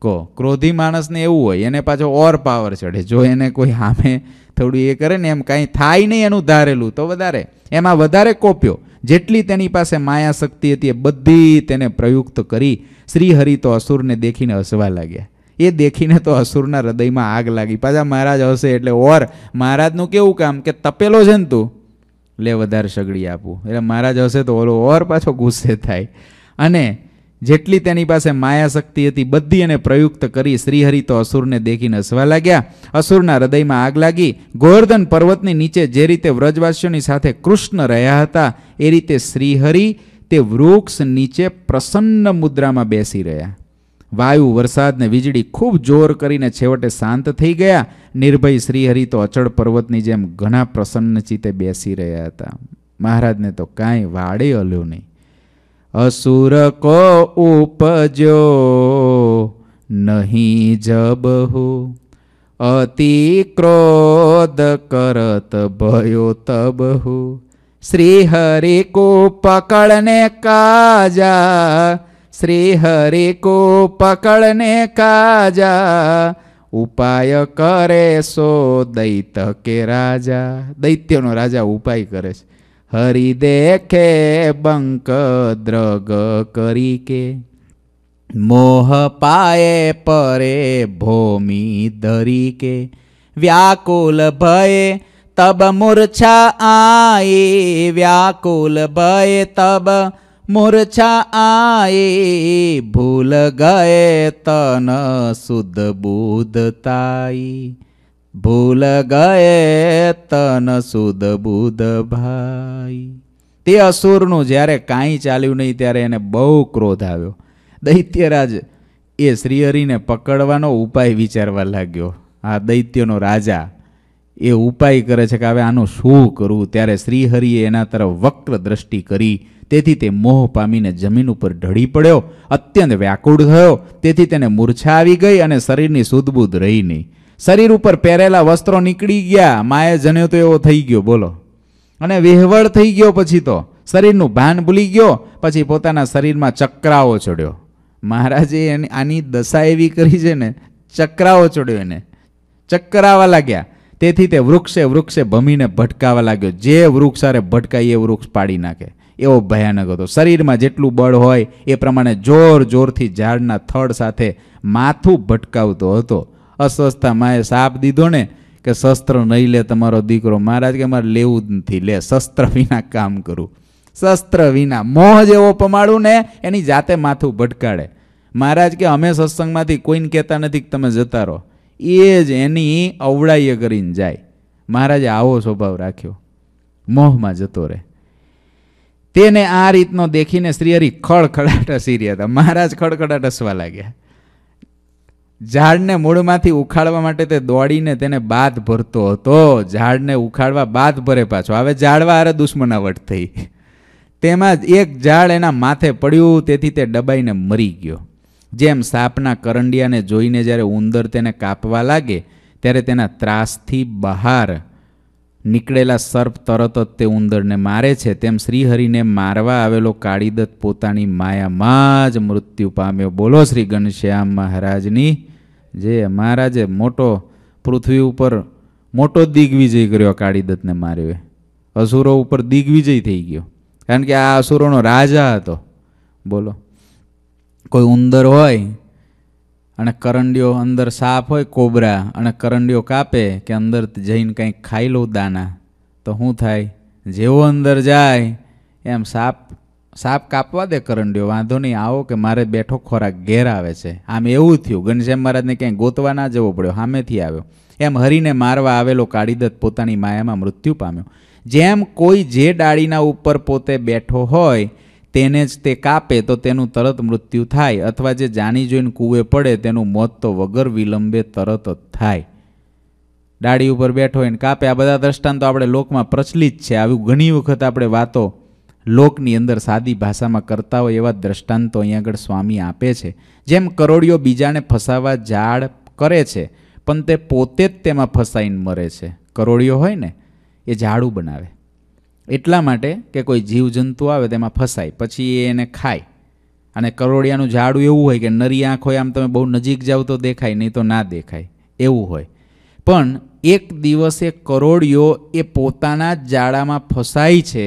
કહો ક્રોધી માણસને એવું હોય એને પાછો ઓર પાવર ચડે જો એને કોઈ સામે થોડું એ કરે ને એમ કાંઈ થાય નહીં એનું ધારેલું તો વધારે એમાં વધારે કોપ્યો જેટલી તેની પાસે માયા શક્તિ હતી એ બધી તેને પ્રયુક્ત કરી શ્રીહરિ તો અસુરને દેખીને હસવા લાગ્યા એ દેખીને તો અસુરના હૃદયમાં આગ લાગી પાછા મહારાજ હશે એટલે ઓર મહારાજનું કેવું કામ કે તપેલો છે ને તું લે વધારે સગડી આપું એટલે મહારાજ હશે તો ઓલો ઓર પાછો ગુસ્સે થાય અને જેટલી તેની પાસે માયા શક્તિ હતી બધી એને પ્રયુક્ત કરી શ્રીહરિ તો અસુરને દેખીને હસવા લાગ્યા અસુરના હૃદયમાં આગ લાગી ગોવર્ધન પર્વતની નીચે જે રીતે વ્રજવાસીઓની સાથે કૃષ્ણ રહ્યા હતા એ રીતે શ્રીહરિ તે વૃક્ષ નીચે પ્રસન્ન મુદ્રામાં બેસી રહ્યા વાયુ વરસાદને વીજળી ખૂબ જોર કરીને છેવટે શાંત થઈ ગયા નિર્ભય શ્રીહરિ તો અચળ પર્વતની જેમ ઘણા પ્રસન્ન ચિત્તે બેસી રહ્યા હતા મહારાજને તો કાંઈ વાડે હલ્યું નહીં અસુર કો ઉપજો નહીં જબહુ અતિ ક્રોધ કરત ભયો તબહુ શ્રીહરિ કો પકડને કાજા શ્રી હરિ કો પકડને કાજા ઉપાય કરે સો દૈત કે રાજા દૈત્યનો રાજા ઉપાય કરે છે હરિ દેખે બંક દ્રગ કરી કે મોહ પાયે પરે ભૂમિ ધરીકે વ્યાકુલ ભયે તબ મૂર્છા આયે વ્યાકુલ ભયે તબ મોરછા આયે ભૂલ ગયે તન શુદ્ધ બુદ્ધતાઈ ભૂલ ગયે તન શુદ્ધ બુદ્ધ ભાઈ તે અસુરનું જ્યારે કાંઈ ચાલ્યું નહીં ત્યારે એને બહુ ક્રોધ આવ્યો દૈત્યરાજ એ શ્રીહરિને પકડવાનો ઉપાય વિચારવા લાગ્યો આ દૈત્યનો રાજા એ ઉપાય કરે છે કે હવે આનું શું કરવું ત્યારે શ્રીહરિએ એના તરફ વક્ર દ્રષ્ટિ કરી તેથી તે મોહ પામીને જમીન ઉપર ઢળી પડ્યો અત્યંત વ્યાકુળ થયો તેથી તેને મૂર્છા આવી ગઈ અને શરીરની સુદબુદ રહી નહીં શરીર ઉપર પહેરેલા વસ્ત્રો નીકળી ગયા માએ જન્યો તો એવો થઈ ગયો બોલો અને વહેવળ થઈ ગયો પછી તો શરીરનું ભાન ભૂલી ગયો પછી પોતાના શરીરમાં ચક્રાવો ચડ્યો મહારાજે આની દશા એવી કરી છે ને ચક્રાવો ચડ્યો એને ચક્કર આવવા લાગ્યા તેથી તે વૃક્ષે વૃક્ષે ભમીને ભટકાવા લાગ્યો જે વૃક્ષ આરે ભટકાય એ વૃક્ષ પાડી નાખે એવો ભયાનક હતો શરીરમાં જેટલું બળ હોય એ પ્રમાણે જોર જોરથી ઝાડના થડ સાથે માથું ભટકાવતો હતો અસ્વસ્થતા માએ સાપ દીધો ને કે શસ્ત્ર નહીં લે તમારો દીકરો મહારાજ કે મારે લેવું જ નથી લે શસ્ત્ર વિના કામ કરું શસ્ત્ર વિના મોહ જેવો પમાડું ને એની જાતે માથું ભટકાડે મહારાજ કે અમે સત્સંગમાંથી કોઈને કહેતા નથી કે તમે જતા રહો એ જ એની અવળાઈએ કરીને જાય મહારાજે આવો સ્વભાવ રાખ્યો મોહમાં જતો રહે તેને આ રીતનો દેખીને શ્રીહરી ખડખડાટ હસી રહ્યા હતા મહારાજ ખડખડાટ હસવા લાગ્યા ઝાડને મૂળમાંથી ઉખાડવા માટે તે દોડીને તેને બાદ ભરતો હતો ઝાડને ઉખાડવા બાદ ભરે પાછો હવે ઝાડવા અરે દુશ્મનાવટ થઈ તેમાં એક ઝાડ એના માથે પડ્યું તેથી તે ડબાઈને મરી ગયો જેમ સાપના કરંડિયાને જોઈને જ્યારે ઉંદર તેને કાપવા લાગે ત્યારે તેના ત્રાસથી બહાર નીકળેલા સર્પ તરત જ તે ઉંદરને મારે છે તેમ શ્રીહરિને મારવા આવેલો કાળીદત્ત પોતાની માયામાં જ મૃત્યુ પામ્યો બોલો શ્રી ઘનશ્યામ મહારાજની જે મહારાજે મોટો પૃથ્વી ઉપર મોટો દિગ્વિજય કર્યો કાળીદત્તને માર્યો અસુરો ઉપર દિગ્વિજય થઈ ગયો કારણ કે આ અસુરોનો રાજા હતો બોલો કોઈ ઉંદર હોય અને કરંડીઓ અંદર સાફ હોય કોબરા અને કરંડીઓ કાપે કે અંદર જઈને કંઈક ખાઈ લઉં દાના તો શું થાય જેવો અંદર જાય એમ સાપ સાપ કાપવા દે કરંડીઓ વાંધો નહીં આવો કે મારે બેઠો ખોરાક ઘેર આવે છે આમ એવું થયું ઘનશ્યામ મહારાજને ક્યાંય ગોતવા ના જવો પડ્યો સામેથી આવ્યો એમ હરીને મારવા આવેલો કાળીદત્ત પોતાની માયામાં મૃત્યુ પામ્યો જેમ કોઈ જે ડાળીના ઉપર પોતે બેઠો હોય તેને જ તે કાપે તો તેનું તરત મૃત્યુ થાય અથવા જે જાણી જોઈને કૂવે પડે તેનું મોત તો વગર વિલંબે તરત જ થાય ડાળી ઉપર બેઠો હોય ને કાપે આ બધા દ્રષ્ટાંતો આપણે લોકમાં પ્રચલિત છે આવી ઘણી વખત આપણે વાતો લોકની અંદર સાદી ભાષામાં કરતા હોય એવા દ્રષ્ટાંતો અહીંયા આગળ સ્વામી આપે છે જેમ કરોડિયો બીજાને ફસાવવા ઝાડ કરે છે પણ તે પોતે જ તેમાં ફસાઈને મરે છે કરોડિયો હોય ને એ ઝાડું બનાવે એટલા માટે કે કોઈ જીવજંતુ આવે તેમાં ફસાય પછી એ એને ખાય અને કરોડિયાનું ઝાડું એવું હોય કે નરી આંખ હોય આમ તમે બહુ નજીક જાઓ તો દેખાય નહીં તો ના દેખાય એવું હોય પણ એક દિવસે કરોડિયો એ પોતાના જ જાળામાં ફસાય છે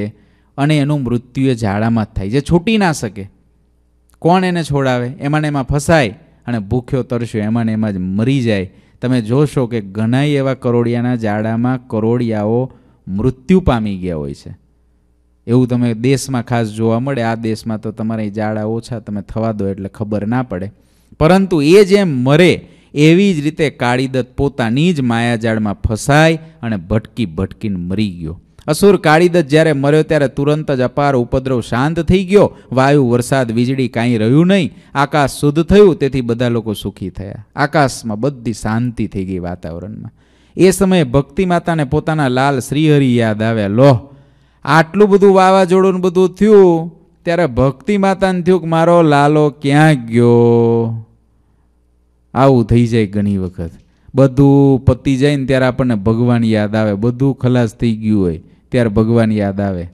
અને એનું મૃત્યુ એ જાળામાં જ થાય જે છૂટી ના શકે કોણ એને છોડાવે એમાં ને એમાં ફસાય અને ભૂખ્યો તરસ્યો એમાં ને એમાં જ મરી જાય તમે જોશો કે ઘણાય એવા કરોડિયાના જાડામાં કરોડિયાઓ મૃત્યુ પામી ગયા હોય છે એવું તમે દેશમાં ખાસ જોવા મળે આ દેશમાં તો તમારા જાડા ઓછા તમે થવા દો એટલે ખબર ના પડે પરંતુ એ જેમ મરે એવી જ રીતે કાળીદત્ત પોતાની જ માયાજાળમાં ફસાય અને ભટકી ભટકીને મરી ગયો અસુર કાળીદત્ત જ્યારે મર્યો ત્યારે તુરંત જ અપાર ઉપદ્રવ શાંત થઈ ગયો વાયુ વરસાદ વીજળી કાંઈ રહ્યું નહીં આકાશ શુદ્ધ થયું તેથી બધા લોકો સુખી થયા આકાશમાં બધી શાંતિ થઈ ગઈ વાતાવરણમાં એ સમયે ભક્તિ માતાને પોતાના લાલ શ્રીહરિ યાદ આવ્યા લો આટલું બધું વાવાઝોડું બધું થયું ત્યારે ભક્તિ માતાને થયું કે મારો લાલો ક્યાં ગયો આવું થઈ જાય ઘણી વખત બધું પતી જાય ને ત્યારે આપણને ભગવાન યાદ આવે બધું ખલાસ થઈ ગયું હોય ત્યારે ભગવાન યાદ આવે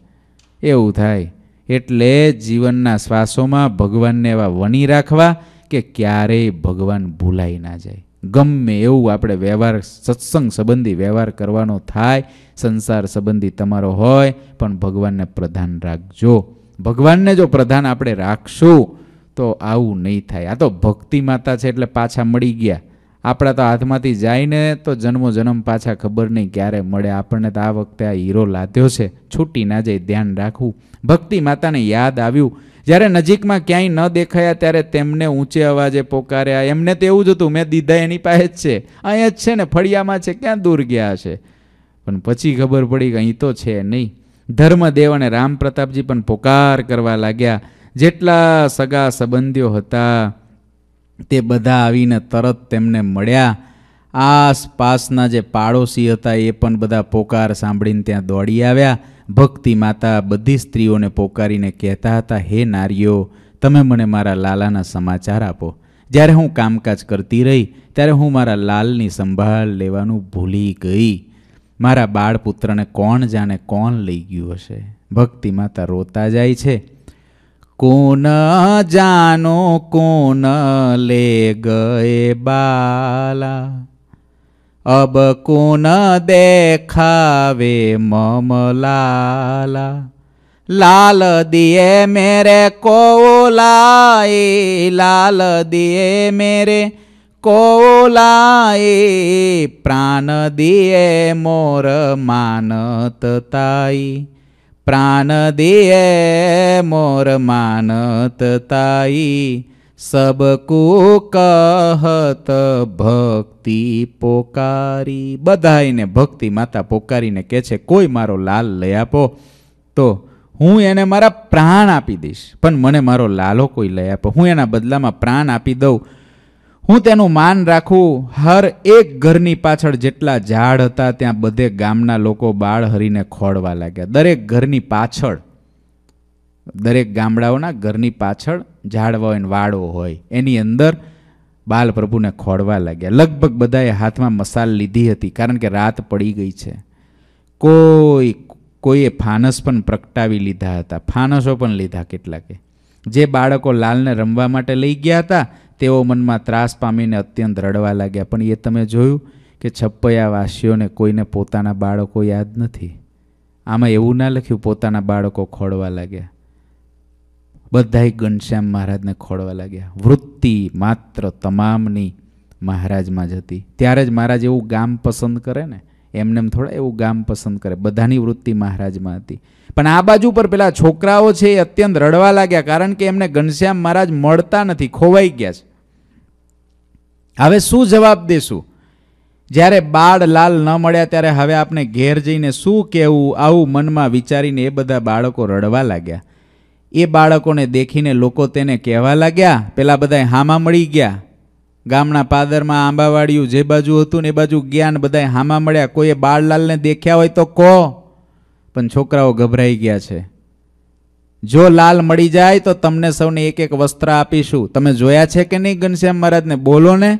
એવું થાય એટલે જીવનના શ્વાસોમાં ભગવાનને એવા વણી રાખવા કે ક્યારેય ભગવાન ભૂલાઈ ના જાય ગમે એવું આપણે વ્યવહાર સત્સંગ સંબંધી વ્યવહાર કરવાનો થાય સંસાર સંબંધી તમારો હોય પણ ભગવાનને પ્રધાન રાખજો ભગવાનને જો પ્રધાન આપણે રાખશું તો આવું નહીં થાય આ તો ભક્તિ માતા છે એટલે પાછા મળી ગયા આપણા તો હાથમાંથી જાઈને તો જન્મો જન્મ પાછા ખબર નહીં ક્યારે મળે આપણને તો આ વખતે આ હીરો લાદ્યો છે છૂટી ના જાય ધ્યાન રાખવું ભક્તિ માતાને યાદ આવ્યું જ્યારે નજીકમાં ક્યાંય ન દેખાયા ત્યારે તેમને ઊંચે અવાજે પોકાર્યા એમને તો એવું જ હતું મેં દીધા એની પાસે જ છે અહીંયા જ છે ને ફળિયામાં છે ક્યાં દૂર ગયા છે પણ પછી ખબર પડી કે અહીં તો છે નહીં ધર્મદેવ અને રામ પ્રતાપજી પણ પોકાર કરવા લાગ્યા જેટલા સગા સંબંધીઓ હતા તે બધા આવીને તરત તેમને મળ્યા આસપાસના જે પાડોશી હતા એ પણ બધા પોકાર સાંભળીને ત્યાં દોડી આવ્યા ભક્તિ માતા બધી સ્ત્રીઓને પોકારીને કહેતા હતા હે નારીઓ તમે મને મારા લાલાના સમાચાર આપો જ્યારે હું કામકાજ કરતી રહી ત્યારે હું મારા લાલની સંભાળ લેવાનું ભૂલી ગઈ મારા બાળપુત્રને કોણ જાણે કોણ લઈ ગયું હશે ભક્તિ માતા રોતા જાય છે કોન જાનો કોન લે ગયે બાલા અબ કોન દેખાવે મમ લાલા લાલ દિયે મેરે કોલાએ લાલ દિયે મેરે કોલાએ પ્રાણ દિયે મોર માનત તાઈ પ્રાણ દિયે મોર માનત સબકો કહત ભક્તિ પોકારી બધાઈને ભક્તિ માતા પોકારીને કહે છે કોઈ મારો લાલ લઈ આપો તો હું એને મારા પ્રાણ આપી દઈશ પણ મને મારો લાલો કોઈ લઈ આપો હું એના બદલામાં પ્રાણ આપી દઉં હું તેનું માન રાખું હર એક ઘરની પાછળ જેટલા ઝાડ હતા ત્યાં બધે ગામના લોકો બાળ હરીને ખોડવા લાગ્યા દરેક ઘરની પાછળ દરેક ગામડાઓના ઘરની પાછળ ઝાડવા હોય વાડો હોય એની અંદર બાલપ્રભુને ખોળવા લાગ્યા લગભગ બધાએ હાથમાં મસાલ લીધી હતી કારણ કે રાત પડી ગઈ છે કોઈ કોઈએ ફાનસ પણ પ્રગટાવી લીધા હતા ફાનસો પણ લીધા કેટલાકે જે બાળકો લાલને રમવા માટે લઈ ગયા હતા તેઓ મનમાં ત્રાસ પામીને અત્યંત રડવા લાગ્યા પણ એ તમે જોયું કે છપ્પયાવાસીઓને કોઈને પોતાના બાળકો યાદ નથી આમાં એવું ના લખ્યું પોતાના બાળકો ખોળવા લાગ્યા બધાય ઘનશ્યામ મહારાજને ખોળવા લાગ્યા વૃત્તિ માત્ર તમામની મહારાજમાં જ હતી ત્યારે જ મહારાજ એવું ગામ પસંદ કરે ને એમને એમ થોડા એવું ગામ પસંદ કરે બધાની વૃત્તિ મહારાજમાં હતી પણ આ બાજુ પર પેલા છોકરાઓ છે એ અત્યંત રડવા લાગ્યા કારણ કે એમને ઘનશ્યામ મહારાજ મળતા નથી ખોવાઈ ગયા છે હવે શું જવાબ દેશું જ્યારે બાળ લાલ ન મળ્યા ત્યારે હવે આપણે ઘેર જઈને શું કહેવું આવું મનમાં વિચારીને એ બધા બાળકો રડવા લાગ્યા એ બાળકોને દેખીને લોકો તેને કહેવા લાગ્યા પેલા બધાએ હામા મળી ગયા ગામના પાદરમાં આંબાવાડિયું જે બાજુ હતું ને એ બાજુ ગયા ને બધાએ હામા મળ્યા કોઈએ બાળલાલને દેખ્યા હોય તો કહો પણ છોકરાઓ ગભરાઈ ગયા છે જો લાલ મળી જાય તો તમને સૌને એક એક વસ્ત્ર આપીશું તમે જોયા છે કે નહીં ઘનશ્યામ મહારાજને બોલો ને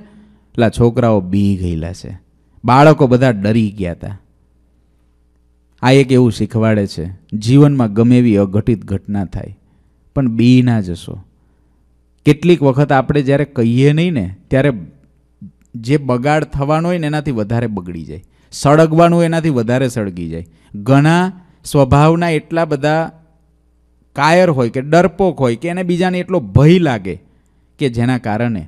એટલે છોકરાઓ બી ગયેલા છે બાળકો બધા ડરી ગયા હતા આ એક એવું શીખવાડે છે જીવનમાં ગમે એવી અઘટિત ઘટના થાય પણ બી ના જશો કેટલીક વખત આપણે જ્યારે કહીએ નહીં ને ત્યારે જે બગાડ થવાનો હોય ને એનાથી વધારે બગડી જાય સળગવાનું એનાથી વધારે સળગી જાય ઘણા સ્વભાવના એટલા બધા કાયર હોય કે ડરપોક હોય કે એને બીજાને એટલો ભય લાગે કે જેના કારણે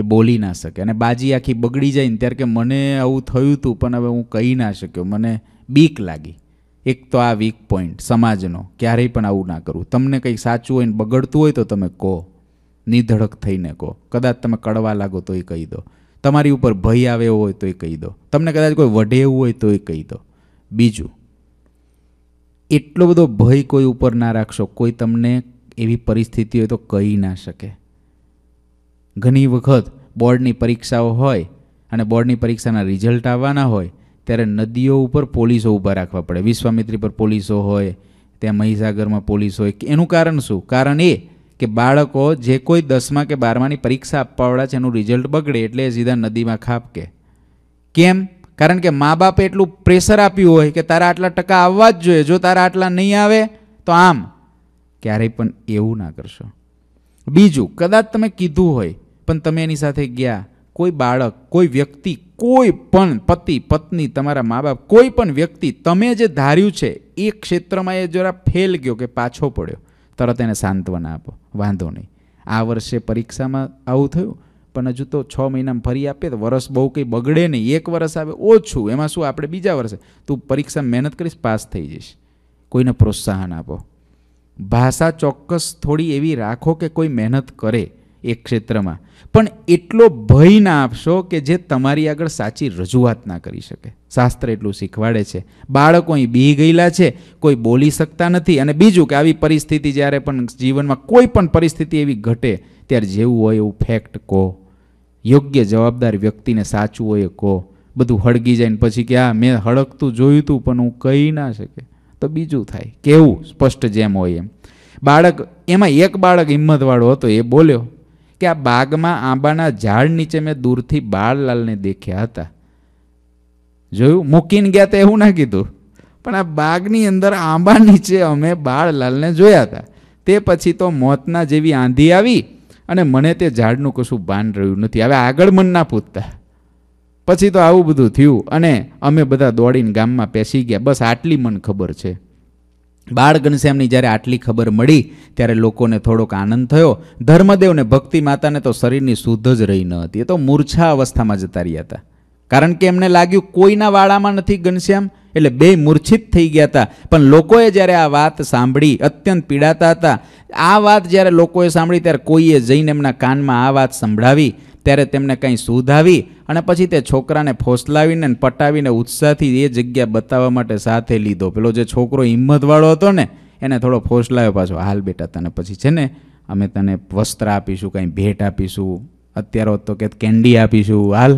એ બોલી ના શકે અને બાજી આખી બગડી જાય ને ત્યારે કે મને આવું થયું હતું પણ હવે હું કહી ના શક્યો મને બીક લાગી એક તો આ વીક પોઈન્ટ સમાજનો ક્યારેય પણ આવું ના કરવું તમને કંઈક સાચું હોય ને બગડતું હોય તો તમે કહો નિધડક થઈને કહો કદાચ તમે કડવા લાગો તો એ કહી દો તમારી ઉપર ભય આવે એવો હોય તો એ કહી દો તમને કદાચ કોઈ વઢે એવું હોય તો એ કહી દો બીજું એટલો બધો ભય કોઈ ઉપર ના રાખશો કોઈ તમને એવી પરિસ્થિતિ હોય તો કહી ના શકે ઘણી વખત બોર્ડની પરીક્ષાઓ હોય અને બોર્ડની પરીક્ષાના રિઝલ્ટ આવવાના હોય ત્યારે નદીઓ ઉપર પોલીસો ઊભા રાખવા પડે વિશ્વામિત્રી પર પોલીસો હોય ત્યાં મહીસાગરમાં પોલીસ હોય એનું કારણ શું કારણ એ કે બાળકો જે કોઈ દસમા કે બારમાની પરીક્ષા આપવાવાળા છે એનું રિઝલ્ટ બગડે એટલે એ સીધા નદીમાં ખાપકે કેમ કારણ કે મા બાપે એટલું પ્રેશર આપ્યું હોય કે તારા આટલા ટકા આવવા જ જોઈએ જો તારા આટલા નહીં આવે તો આમ ક્યારેય પણ એવું ના કરશો બીજું કદાચ તમે કીધું હોય પણ તમે એની સાથે ગયા કોઈ બાળક કોઈ વ્યક્તિ કોઈ પણ પતિ પત્ની તમારા મા બાપ કોઈ પણ વ્યક્તિ તમે જે ધાર્યું છે એ ક્ષેત્રમાં એ જરા ફેલ ગયો કે પાછો પડ્યો તરત એને સાંત્વના આપો વાંધો નહીં આ વર્ષે પરીક્ષામાં આવું થયું પણ હજુ તો છ મહિનામાં ફરી આપીએ તો વરસ બહુ કંઈ બગડે નહીં એક વરસ આવે ઓછું એમાં શું આપણે બીજા વર્ષે તું પરીક્ષા મહેનત કરીશ પાસ થઈ જઈશ કોઈને પ્રોત્સાહન આપો ભાષા ચોક્કસ થોડી એવી રાખો કે કોઈ મહેનત કરે એ ક્ષેત્રમાં પણ એટલો ભય ના આપશો કે જે તમારી આગળ સાચી રજૂઆત ના કરી શકે શાસ્ત્ર એટલું શીખવાડે છે બાળકો અહીં બી ગયેલા છે કોઈ બોલી શકતા નથી અને બીજું કે આવી પરિસ્થિતિ જ્યારે પણ જીવનમાં કોઈ પણ પરિસ્થિતિ એવી ઘટે ત્યારે જેવું હોય એવું ફેક્ટ કહો યોગ્ય જવાબદાર વ્યક્તિને સાચું હોય એ કહો બધું હળગી જાય ને પછી કે આ મેં હળગતું જોયું હતું પણ હું કહી ના શકે તો બીજું થાય કેવું સ્પષ્ટ જેમ હોય એમ બાળક એમાં એક બાળક હિંમતવાળો હતો એ બોલ્યો કે આ બાગમાં આંબાના ઝાડ નીચે મેં દૂરથી બાળલાલને દેખ્યા હતા જોયું મૂકીને ગયા તો એવું ના કીધું પણ આ બાગની અંદર આંબા નીચે અમે બાળલાલને જોયા હતા તે પછી તો મોતના જેવી આંધી આવી અને મને તે ઝાડનું કશું ભાન રહ્યું નથી હવે આગળ મન ના પૂછતા પછી તો આવું બધું થયું અને અમે બધા દોડીને ગામમાં પેસી ગયા બસ આટલી મને ખબર છે બાળ ઘનશ્યામની જ્યારે આટલી ખબર મળી ત્યારે લોકોને થોડોક આનંદ થયો ધર્મદેવને ભક્તિ માતાને તો શરીરની શુદ્ધ જ રહી ન હતી એ તો મૂર્છા અવસ્થામાં જતા રહ્યા હતા કારણ કે એમને લાગ્યું કોઈના વાળામાં નથી ઘનશ્યામ એટલે બે મૂર્છિત થઈ ગયા હતા પણ લોકોએ જ્યારે આ વાત સાંભળી અત્યંત પીડાતા હતા આ વાત જ્યારે લોકોએ સાંભળી ત્યારે કોઈએ જઈને એમના કાનમાં આ વાત સંભળાવી ત્યારે તેમને કંઈ સુધાવી અને પછી તે છોકરાને ફોસલાવીને પટાવીને ઉત્સાહથી એ જગ્યા બતાવવા માટે સાથે લીધો પેલો જે છોકરો હિંમતવાળો હતો ને એને થોડો ફોસલાવ્યો પાછો હાલ બેટા તને પછી છે ને અમે તને વસ્ત્ર આપીશું કંઈ ભેટ આપીશું અત્યારે તો કે કેન્ડી આપીશું હાલ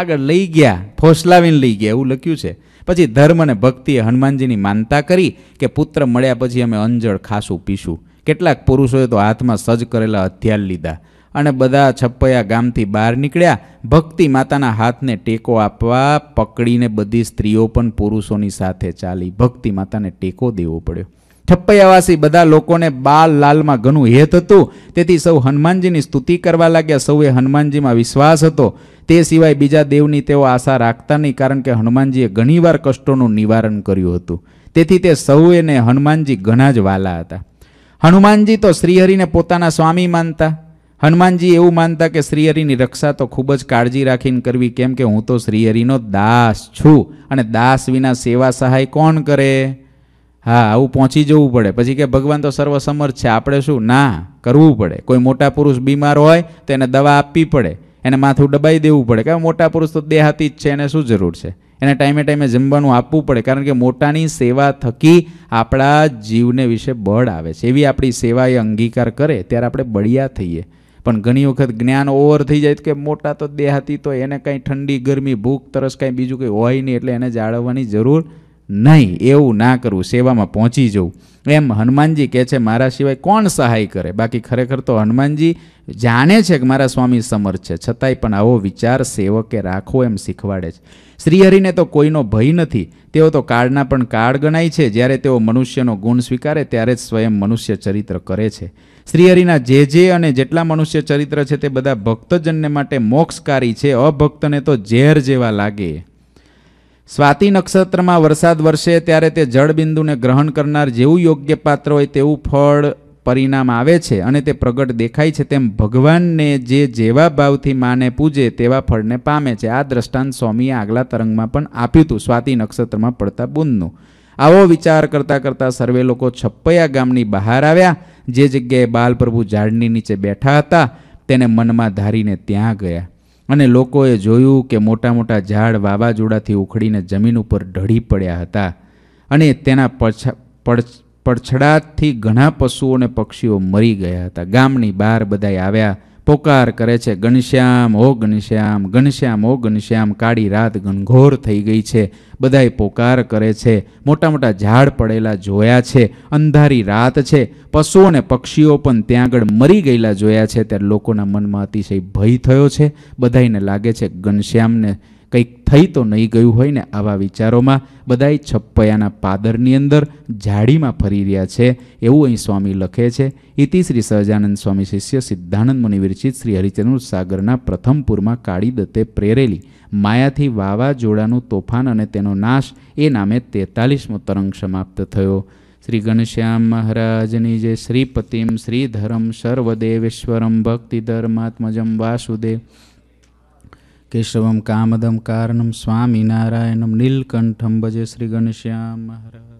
આગળ લઈ ગયા ફોસલાવીને લઈ ગયા એવું લખ્યું છે પછી ધર્મ અને ભક્તિએ હનુમાનજીની માનતા કરી કે પુત્ર મળ્યા પછી અમે અંજળ ખાસું પીશું કેટલાક પુરુષોએ તો હાથમાં સજ્જ કરેલા હથિયાર લીધા અને બધા છપ્પયા ગામથી બહાર નીકળ્યા ભક્તિ માતાના હાથને ટેકો આપવા પકડીને બધી સ્ત્રીઓ પણ પુરુષોની સાથે ચાલી ભક્તિ માતાને ટેકો દેવો પડ્યો છપ્પયાવાસી બધા લોકોને બાલ લાલમાં ઘણું હેત હતું તેથી સૌ હનુમાનજીની સ્તુતિ કરવા લાગ્યા સૌએ હનુમાનજીમાં વિશ્વાસ હતો તે સિવાય બીજા દેવની તેઓ આશા રાખતા નહીં કારણ કે હનુમાનજીએ ઘણીવાર કષ્ટોનું નિવારણ કર્યું હતું તેથી તે સૌએને હનુમાનજી ઘણા જ વાલા હતા હનુમાનજી તો શ્રીહરિને પોતાના સ્વામી માનતા હનુમાનજી એવું માનતા કે શ્રીહરિની રક્ષા તો ખૂબ જ કાળજી રાખીને કરવી કેમ કે હું તો શ્રીહરિનો દાસ છું અને દાસ વિના સેવા સહાય કોણ કરે હા આવું પહોંચી જવું પડે પછી કે ભગવાન તો સર્વસમર્થ છે આપણે શું ના કરવું પડે કોઈ મોટા પુરુષ બીમાર હોય તો એને દવા આપવી પડે એને માથું દબાઈ દેવું પડે કે મોટા પુરુષ તો દેહાતી જ છે એને શું જરૂર છે એને ટાઈમે ટાઈમે જમવાનું આપવું પડે કારણ કે મોટાની સેવા થકી આપણા જીવને વિશે બળ આવે છે એવી આપણી સેવા એ અંગીકાર કરે ત્યારે આપણે બળિયા થઈએ પણ ઘણી વખત જ્ઞાન ઓવર થઈ જાય કે મોટા તો દેહાતી તો એને કાંઈ ઠંડી ગરમી ભૂખ તરસ કંઈ બીજું કંઈ હોય નહીં એટલે એને જાળવવાની જરૂર નહીં એવું ના કરવું સેવામાં પહોંચી જવું એમ હનુમાનજી કહે છે મારા સિવાય કોણ સહાય કરે બાકી ખરેખર તો હનુમાનજી જાણે છે કે મારા સ્વામી સમર્થ છે છતાંય પણ આવો વિચાર સેવકે રાખવો એમ શીખવાડે છે શ્રીહરિને તો કોઈનો ભય નથી તેઓ તો કાળના પણ કાળ ગણાય છે જ્યારે તેઓ મનુષ્યનો ગુણ સ્વીકારે ત્યારે જ સ્વયં મનુષ્ય ચરિત્ર કરે છે શ્રીહરિના જે જે અને જેટલા મનુષ્ય ચરિત્ર છે તે બધા ભક્તજનને માટે મોક્ષકારી છે અભક્તને તો ઝેર જેવા લાગે સ્વાતિ નક્ષત્રમાં વરસાદ વરસે ત્યારે તે જળબિંદુને ગ્રહણ કરનાર જેવું યોગ્ય પાત્ર હોય તેવું ફળ પરિણામ આવે છે અને તે પ્રગટ દેખાય છે તેમ ભગવાનને જે જેવા ભાવથી માને પૂજે તેવા ફળને પામે છે આ દ્રષ્ટાંત સ્વામીએ આગલા તરંગમાં પણ આપ્યું હતું સ્વાતિ નક્ષત્રમાં પડતા બુંદનું આવો વિચાર કરતાં કરતાં સર્વે લોકો છપ્પૈયા ગામની બહાર આવ્યા જે જગ્યાએ બાલપ્રભુ ઝાડની નીચે બેઠા હતા તેને મનમાં ધારીને ત્યાં ગયા અને લોકોએ જોયું કે મોટા મોટા ઝાડ વાવાઝોડાથી ઉખડીને જમીન ઉપર ઢળી પડ્યા હતા અને તેના પડછડાટથી ઘણા પશુઓ અને પક્ષીઓ મરી ગયા હતા ગામની બહાર બધાએ આવ્યા પોકાર કરે છે ઘનશ્યામ ઓ ગણશ્યામ ગણશ્યામ ઓ ગણશ્યામ કાળી રાત ઘનઘોર થઈ ગઈ છે બધાએ પોકાર કરે છે મોટા મોટા ઝાડ પડેલા જોયા છે અંધારી રાત છે પશુઓ અને પક્ષીઓ પણ ત્યાં આગળ મરી ગયેલા જોયા છે ત્યારે લોકોના મનમાં અતિશય ભય થયો છે બધાને લાગે છે ઘનશ્યામને કંઈક થઈ તો નહીં ગયું હોય ને આવા વિચારોમાં બધાય છપ્પયાના પાદરની અંદર ઝાડીમાં ફરી રહ્યા છે એવું અહીં સ્વામી લખે છે ઇતિ શ્રી સહજાનંદ સ્વામી શિષ્ય સિદ્ધાનંદ મુનિ વિરચિત શ્રી હરિચંદ્ર સાગરના પ્રથમપુરમાં કાળી દત્તે પ્રેરેલી માયાથી વાવાઝોડાનું તોફાન અને તેનો નાશ એ નામે તેતાલીસમો તરંગ સમાપ્ત થયો શ્રી ગણશ્યામ મહારાજની જે શ્રીપતિમ શ્રીધરમ સર્વદેવેશ્વરમ ભક્તિધર્માત્મજમ વાસુદેવ કેશવમ કામદમ કારણમ સ્વામિનારાયણમ નીલકંઠમ ભજે શ્રી ગણશ્યામ મહારાજ